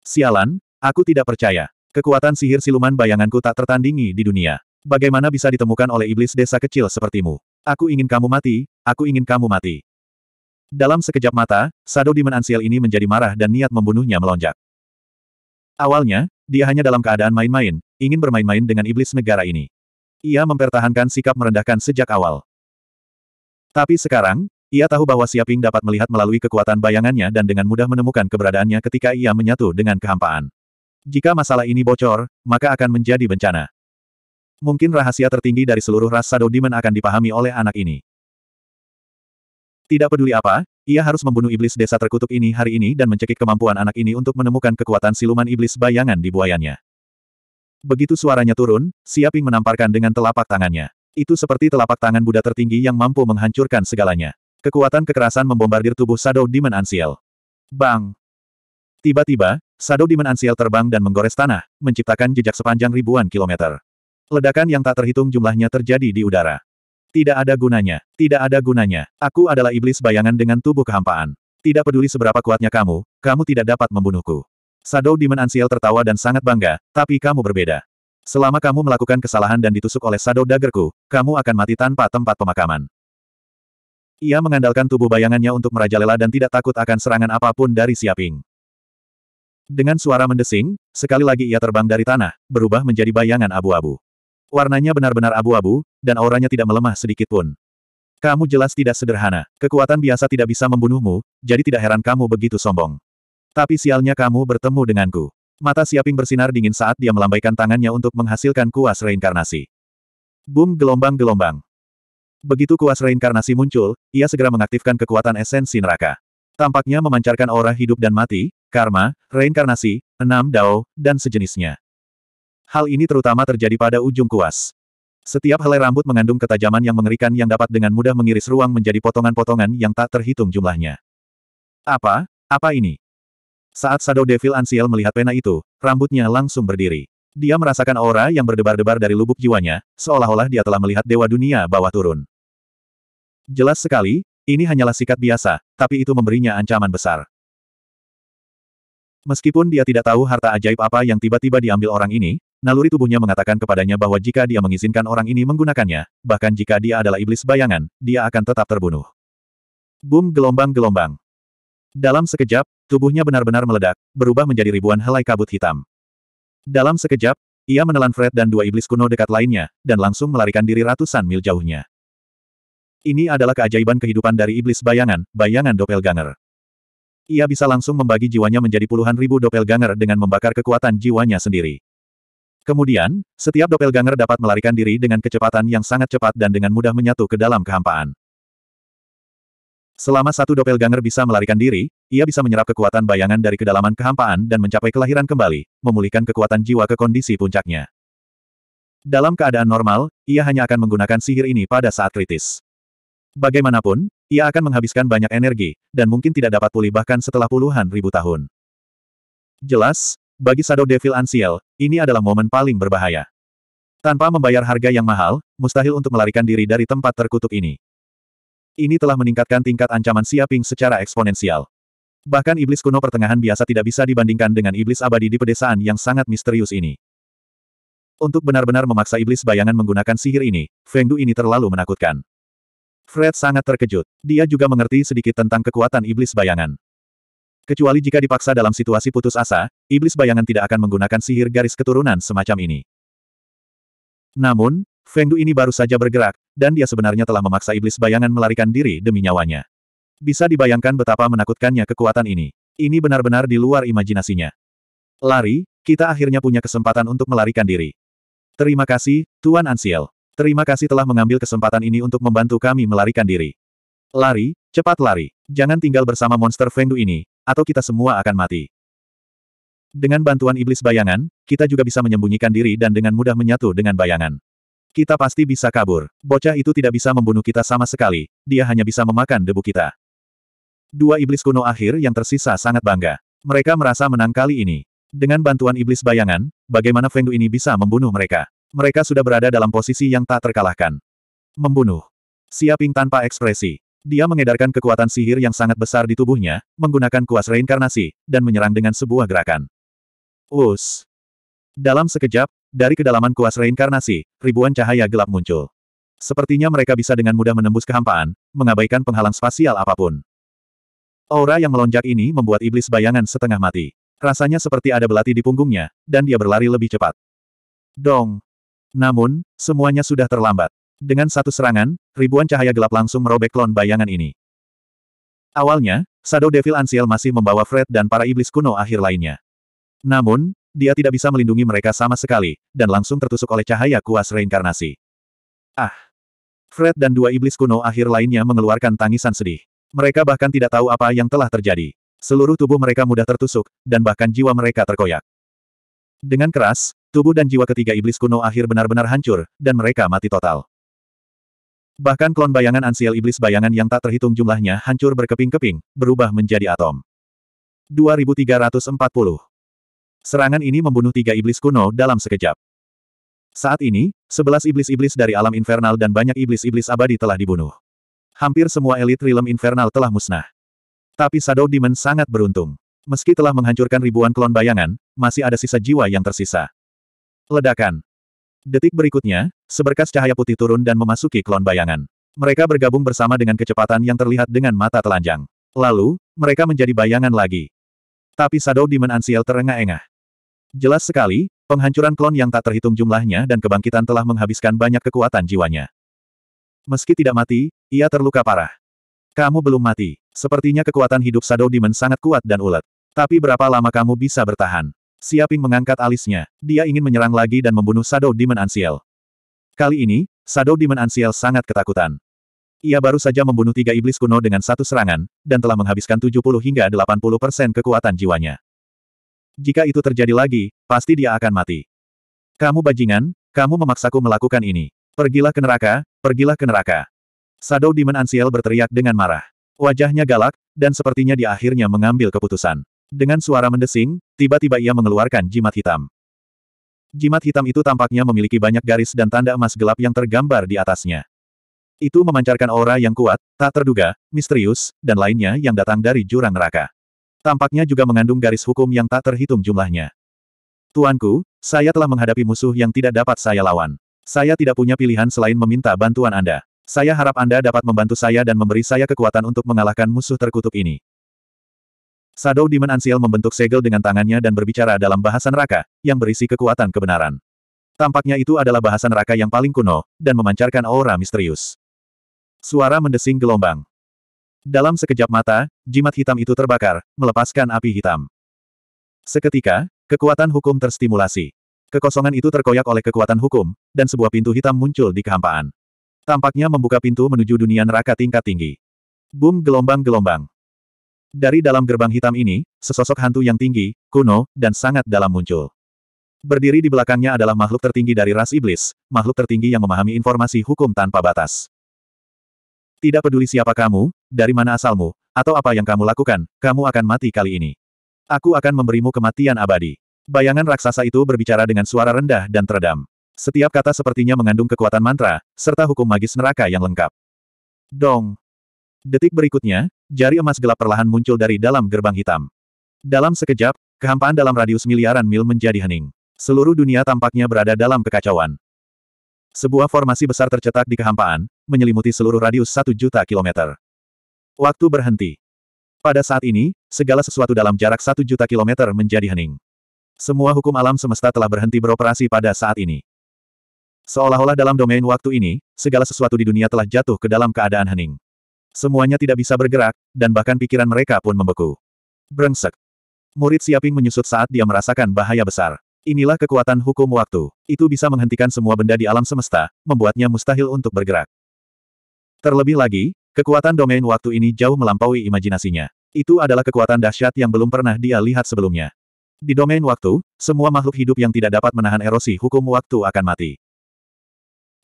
Sialan, aku tidak percaya. Kekuatan sihir siluman bayanganku tak tertandingi di dunia. Bagaimana bisa ditemukan oleh iblis desa kecil sepertimu? Aku ingin kamu mati, aku ingin kamu mati. Dalam sekejap mata, Sado Demon Ansiel ini menjadi marah dan niat membunuhnya melonjak. Awalnya, dia hanya dalam keadaan main-main, ingin bermain-main dengan iblis negara ini. Ia mempertahankan sikap merendahkan sejak awal. Tapi sekarang, ia tahu bahwa Siaping dapat melihat melalui kekuatan bayangannya dan dengan mudah menemukan keberadaannya ketika ia menyatu dengan kehampaan. Jika masalah ini bocor, maka akan menjadi bencana. Mungkin rahasia tertinggi dari seluruh ras Shadow Demon akan dipahami oleh anak ini. Tidak peduli apa, ia harus membunuh iblis desa terkutuk ini hari ini dan mencekik kemampuan anak ini untuk menemukan kekuatan siluman iblis bayangan di buayanya. Begitu suaranya turun, Siaping menamparkan dengan telapak tangannya. Itu seperti telapak tangan Buddha tertinggi yang mampu menghancurkan segalanya. Kekuatan kekerasan membombardir tubuh Sado Demon Ansiel. Bang! Tiba-tiba, Sado Demon Ansiel terbang dan menggores tanah, menciptakan jejak sepanjang ribuan kilometer. Ledakan yang tak terhitung jumlahnya terjadi di udara. Tidak ada gunanya. Tidak ada gunanya. Aku adalah iblis bayangan dengan tubuh kehampaan. Tidak peduli seberapa kuatnya kamu, kamu tidak dapat membunuhku. Shadow Demon Ansiel tertawa dan sangat bangga, tapi kamu berbeda. Selama kamu melakukan kesalahan dan ditusuk oleh Shadow Daggerku, kamu akan mati tanpa tempat pemakaman. Ia mengandalkan tubuh bayangannya untuk merajalela dan tidak takut akan serangan apapun dari Siaping. Dengan suara mendesing, sekali lagi ia terbang dari tanah, berubah menjadi bayangan abu-abu. Warnanya benar-benar abu-abu, dan auranya tidak melemah sedikit pun. Kamu jelas tidak sederhana. Kekuatan biasa tidak bisa membunuhmu, jadi tidak heran kamu begitu sombong. Tapi sialnya kamu bertemu denganku. Mata Siaping bersinar dingin saat dia melambaikan tangannya untuk menghasilkan kuas reinkarnasi. Boom gelombang-gelombang. Begitu kuas reinkarnasi muncul, ia segera mengaktifkan kekuatan esensi neraka. Tampaknya memancarkan aura hidup dan mati, karma, reinkarnasi, enam dao, dan sejenisnya. Hal ini terutama terjadi pada ujung kuas. Setiap helai rambut mengandung ketajaman yang mengerikan yang dapat dengan mudah mengiris ruang menjadi potongan-potongan yang tak terhitung jumlahnya. Apa? Apa ini? Saat Shadow Devil Ansiel melihat pena itu, rambutnya langsung berdiri. Dia merasakan aura yang berdebar-debar dari lubuk jiwanya, seolah-olah dia telah melihat dewa dunia bawah turun. Jelas sekali, ini hanyalah sikat biasa, tapi itu memberinya ancaman besar. Meskipun dia tidak tahu harta ajaib apa yang tiba-tiba diambil orang ini, naluri tubuhnya mengatakan kepadanya bahwa jika dia mengizinkan orang ini menggunakannya, bahkan jika dia adalah iblis bayangan, dia akan tetap terbunuh. Boom gelombang-gelombang. Dalam sekejap, tubuhnya benar-benar meledak, berubah menjadi ribuan helai kabut hitam. Dalam sekejap, ia menelan Fred dan dua iblis kuno dekat lainnya, dan langsung melarikan diri ratusan mil jauhnya. Ini adalah keajaiban kehidupan dari iblis bayangan, bayangan doppelganger. Ia bisa langsung membagi jiwanya menjadi puluhan ribu doppelganger dengan membakar kekuatan jiwanya sendiri. Kemudian, setiap doppelganger dapat melarikan diri dengan kecepatan yang sangat cepat dan dengan mudah menyatu ke dalam kehampaan. Selama satu doppelganger bisa melarikan diri, ia bisa menyerap kekuatan bayangan dari kedalaman kehampaan dan mencapai kelahiran kembali, memulihkan kekuatan jiwa ke kondisi puncaknya. Dalam keadaan normal, ia hanya akan menggunakan sihir ini pada saat kritis. Bagaimanapun, ia akan menghabiskan banyak energi, dan mungkin tidak dapat pulih bahkan setelah puluhan ribu tahun. Jelas, bagi Shadow Devil Ansiel, ini adalah momen paling berbahaya. Tanpa membayar harga yang mahal, mustahil untuk melarikan diri dari tempat terkutuk ini. Ini telah meningkatkan tingkat ancaman Siaping secara eksponensial. Bahkan iblis kuno pertengahan biasa tidak bisa dibandingkan dengan iblis abadi di pedesaan yang sangat misterius ini. Untuk benar-benar memaksa iblis bayangan menggunakan sihir ini, Fengdu ini terlalu menakutkan. Fred sangat terkejut. Dia juga mengerti sedikit tentang kekuatan iblis bayangan. Kecuali jika dipaksa dalam situasi putus asa, iblis bayangan tidak akan menggunakan sihir garis keturunan semacam ini. Namun, Feng Du ini baru saja bergerak, dan dia sebenarnya telah memaksa iblis bayangan melarikan diri demi nyawanya. Bisa dibayangkan betapa menakutkannya kekuatan ini. Ini benar-benar di luar imajinasinya. Lari, kita akhirnya punya kesempatan untuk melarikan diri. Terima kasih, Tuan Ansiel. Terima kasih telah mengambil kesempatan ini untuk membantu kami melarikan diri. Lari, cepat lari. Jangan tinggal bersama monster Fengdu ini, atau kita semua akan mati. Dengan bantuan iblis bayangan, kita juga bisa menyembunyikan diri dan dengan mudah menyatu dengan bayangan. Kita pasti bisa kabur. Bocah itu tidak bisa membunuh kita sama sekali, dia hanya bisa memakan debu kita. Dua iblis kuno akhir yang tersisa sangat bangga. Mereka merasa menang kali ini. Dengan bantuan iblis bayangan, bagaimana Fengdu ini bisa membunuh mereka. Mereka sudah berada dalam posisi yang tak terkalahkan. Membunuh. Siaping tanpa ekspresi. Dia mengedarkan kekuatan sihir yang sangat besar di tubuhnya, menggunakan kuas reinkarnasi, dan menyerang dengan sebuah gerakan. Us. Dalam sekejap, dari kedalaman kuas reinkarnasi, ribuan cahaya gelap muncul. Sepertinya mereka bisa dengan mudah menembus kehampaan, mengabaikan penghalang spasial apapun. Aura yang melonjak ini membuat iblis bayangan setengah mati. Rasanya seperti ada belati di punggungnya, dan dia berlari lebih cepat. Dong! Namun, semuanya sudah terlambat. Dengan satu serangan, ribuan cahaya gelap langsung merobek klon bayangan ini. Awalnya, Shadow Devil Ansiel masih membawa Fred dan para iblis kuno akhir lainnya. Namun, dia tidak bisa melindungi mereka sama sekali, dan langsung tertusuk oleh cahaya kuas reinkarnasi. Ah! Fred dan dua iblis kuno akhir lainnya mengeluarkan tangisan sedih. Mereka bahkan tidak tahu apa yang telah terjadi. Seluruh tubuh mereka mudah tertusuk, dan bahkan jiwa mereka terkoyak. Dengan keras, tubuh dan jiwa ketiga iblis kuno akhir benar-benar hancur, dan mereka mati total. Bahkan klon bayangan ansiel iblis bayangan yang tak terhitung jumlahnya hancur berkeping-keping, berubah menjadi atom. 2340 Serangan ini membunuh tiga iblis kuno dalam sekejap. Saat ini, sebelas iblis-iblis dari alam infernal dan banyak iblis-iblis abadi telah dibunuh. Hampir semua elit realm infernal telah musnah. Tapi Shadow Demon sangat beruntung. Meski telah menghancurkan ribuan klon bayangan, masih ada sisa jiwa yang tersisa. Ledakan. Detik berikutnya, seberkas cahaya putih turun dan memasuki klon bayangan. Mereka bergabung bersama dengan kecepatan yang terlihat dengan mata telanjang. Lalu, mereka menjadi bayangan lagi. Tapi Sado Demon Ansiel terengah-engah. Jelas sekali, penghancuran klon yang tak terhitung jumlahnya dan kebangkitan telah menghabiskan banyak kekuatan jiwanya. Meski tidak mati, ia terluka parah. Kamu belum mati. Sepertinya kekuatan hidup Sado Demon sangat kuat dan ulet. Tapi berapa lama kamu bisa bertahan? Siaping mengangkat alisnya. Dia ingin menyerang lagi dan membunuh Shadow Demon Ansiel. Kali ini, Shadow Demon Ansiel sangat ketakutan. Ia baru saja membunuh tiga iblis kuno dengan satu serangan, dan telah menghabiskan 70 hingga 80 persen kekuatan jiwanya. Jika itu terjadi lagi, pasti dia akan mati. Kamu bajingan, kamu memaksaku melakukan ini. Pergilah ke neraka, pergilah ke neraka. Shadow Demon Ansiel berteriak dengan marah. Wajahnya galak, dan sepertinya dia akhirnya mengambil keputusan. Dengan suara mendesing, tiba-tiba ia mengeluarkan jimat hitam. Jimat hitam itu tampaknya memiliki banyak garis dan tanda emas gelap yang tergambar di atasnya. Itu memancarkan aura yang kuat, tak terduga, misterius, dan lainnya yang datang dari jurang neraka. Tampaknya juga mengandung garis hukum yang tak terhitung jumlahnya. Tuanku, saya telah menghadapi musuh yang tidak dapat saya lawan. Saya tidak punya pilihan selain meminta bantuan Anda. Saya harap Anda dapat membantu saya dan memberi saya kekuatan untuk mengalahkan musuh terkutuk ini. Shadow Demon Ansiel membentuk segel dengan tangannya dan berbicara dalam bahasa neraka, yang berisi kekuatan kebenaran. Tampaknya itu adalah bahasa neraka yang paling kuno, dan memancarkan aura misterius. Suara mendesing gelombang. Dalam sekejap mata, jimat hitam itu terbakar, melepaskan api hitam. Seketika, kekuatan hukum terstimulasi. Kekosongan itu terkoyak oleh kekuatan hukum, dan sebuah pintu hitam muncul di kehampaan. Tampaknya membuka pintu menuju dunia neraka tingkat tinggi. Boom gelombang-gelombang. Dari dalam gerbang hitam ini, sesosok hantu yang tinggi, kuno, dan sangat dalam muncul. Berdiri di belakangnya adalah makhluk tertinggi dari ras iblis, makhluk tertinggi yang memahami informasi hukum tanpa batas. Tidak peduli siapa kamu, dari mana asalmu, atau apa yang kamu lakukan, kamu akan mati kali ini. Aku akan memberimu kematian abadi. Bayangan raksasa itu berbicara dengan suara rendah dan teredam. Setiap kata sepertinya mengandung kekuatan mantra, serta hukum magis neraka yang lengkap. Dong. Detik berikutnya, Jari emas gelap perlahan muncul dari dalam gerbang hitam. Dalam sekejap, kehampaan dalam radius miliaran mil menjadi hening. Seluruh dunia tampaknya berada dalam kekacauan. Sebuah formasi besar tercetak di kehampaan, menyelimuti seluruh radius satu juta kilometer. Waktu berhenti. Pada saat ini, segala sesuatu dalam jarak satu juta kilometer menjadi hening. Semua hukum alam semesta telah berhenti beroperasi pada saat ini. Seolah-olah dalam domain waktu ini, segala sesuatu di dunia telah jatuh ke dalam keadaan hening. Semuanya tidak bisa bergerak, dan bahkan pikiran mereka pun membeku. Brengsek. Murid Siaping menyusut saat dia merasakan bahaya besar. Inilah kekuatan hukum waktu. Itu bisa menghentikan semua benda di alam semesta, membuatnya mustahil untuk bergerak. Terlebih lagi, kekuatan domain waktu ini jauh melampaui imajinasinya. Itu adalah kekuatan dahsyat yang belum pernah dia lihat sebelumnya. Di domain waktu, semua makhluk hidup yang tidak dapat menahan erosi hukum waktu akan mati.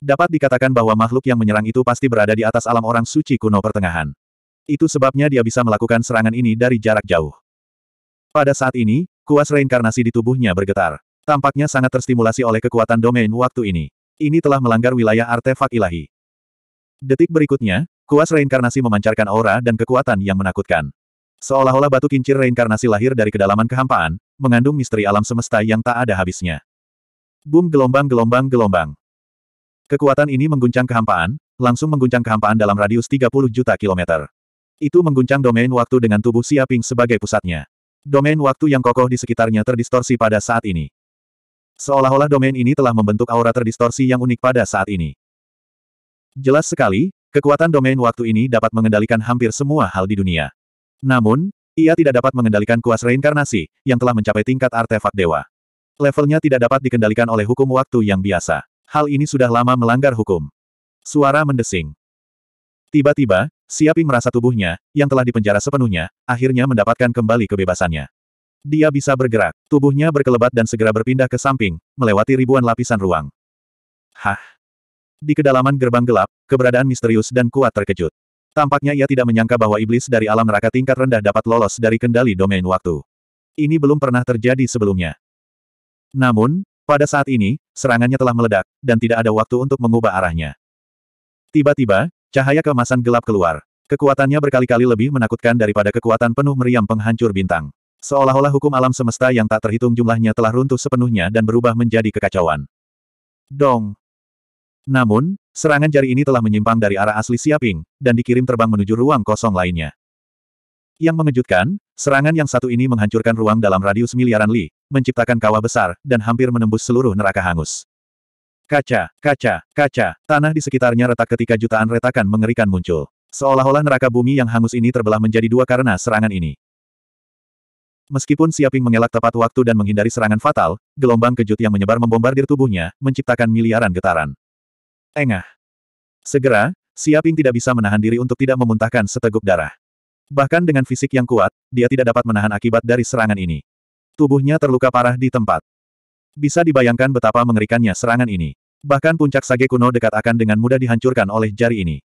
Dapat dikatakan bahwa makhluk yang menyerang itu pasti berada di atas alam orang suci kuno pertengahan. Itu sebabnya dia bisa melakukan serangan ini dari jarak jauh. Pada saat ini, kuas reinkarnasi di tubuhnya bergetar. Tampaknya sangat terstimulasi oleh kekuatan domain waktu ini. Ini telah melanggar wilayah artefak ilahi. Detik berikutnya, kuas reinkarnasi memancarkan aura dan kekuatan yang menakutkan. Seolah-olah batu kincir reinkarnasi lahir dari kedalaman kehampaan, mengandung misteri alam semesta yang tak ada habisnya. Boom gelombang gelombang gelombang. Kekuatan ini mengguncang kehampaan, langsung mengguncang kehampaan dalam radius 30 juta kilometer. Itu mengguncang domain waktu dengan tubuh Siaping sebagai pusatnya. Domain waktu yang kokoh di sekitarnya terdistorsi pada saat ini. Seolah-olah domain ini telah membentuk aura terdistorsi yang unik pada saat ini. Jelas sekali, kekuatan domain waktu ini dapat mengendalikan hampir semua hal di dunia. Namun, ia tidak dapat mengendalikan kuas reinkarnasi, yang telah mencapai tingkat artefak dewa. Levelnya tidak dapat dikendalikan oleh hukum waktu yang biasa hal ini sudah lama melanggar hukum. Suara mendesing. Tiba-tiba, Siaping merasa tubuhnya, yang telah dipenjara sepenuhnya, akhirnya mendapatkan kembali kebebasannya. Dia bisa bergerak, tubuhnya berkelebat dan segera berpindah ke samping, melewati ribuan lapisan ruang. Hah? Di kedalaman gerbang gelap, keberadaan misterius dan kuat terkejut. Tampaknya ia tidak menyangka bahwa iblis dari alam neraka tingkat rendah dapat lolos dari kendali domain waktu. Ini belum pernah terjadi sebelumnya. Namun, pada saat ini, serangannya telah meledak, dan tidak ada waktu untuk mengubah arahnya. Tiba-tiba, cahaya kemasan gelap keluar. Kekuatannya berkali-kali lebih menakutkan daripada kekuatan penuh meriam penghancur bintang. Seolah-olah hukum alam semesta yang tak terhitung jumlahnya telah runtuh sepenuhnya dan berubah menjadi kekacauan. Dong! Namun, serangan jari ini telah menyimpang dari arah asli Siaping, dan dikirim terbang menuju ruang kosong lainnya. Yang mengejutkan, serangan yang satu ini menghancurkan ruang dalam radius miliaran li, menciptakan kawah besar, dan hampir menembus seluruh neraka hangus. Kaca, kaca, kaca, tanah di sekitarnya retak ketika jutaan retakan mengerikan muncul. Seolah-olah neraka bumi yang hangus ini terbelah menjadi dua karena serangan ini. Meskipun Siaping mengelak tepat waktu dan menghindari serangan fatal, gelombang kejut yang menyebar membombardir tubuhnya, menciptakan miliaran getaran. Engah. Segera, Siaping tidak bisa menahan diri untuk tidak memuntahkan seteguk darah. Bahkan dengan fisik yang kuat, dia tidak dapat menahan akibat dari serangan ini. Tubuhnya terluka parah di tempat. Bisa dibayangkan betapa mengerikannya serangan ini. Bahkan puncak sage kuno dekat akan dengan mudah dihancurkan oleh jari ini.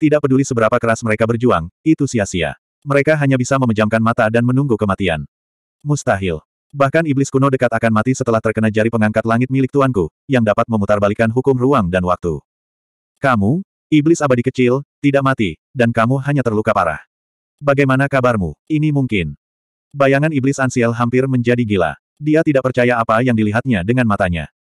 Tidak peduli seberapa keras mereka berjuang, itu sia-sia. Mereka hanya bisa memejamkan mata dan menunggu kematian. Mustahil. Bahkan iblis kuno dekat akan mati setelah terkena jari pengangkat langit milik tuanku, yang dapat memutarbalikan hukum ruang dan waktu. Kamu, iblis abadi kecil, tidak mati, dan kamu hanya terluka parah. Bagaimana kabarmu? Ini mungkin. Bayangan iblis Ansiel hampir menjadi gila. Dia tidak percaya apa yang dilihatnya dengan matanya.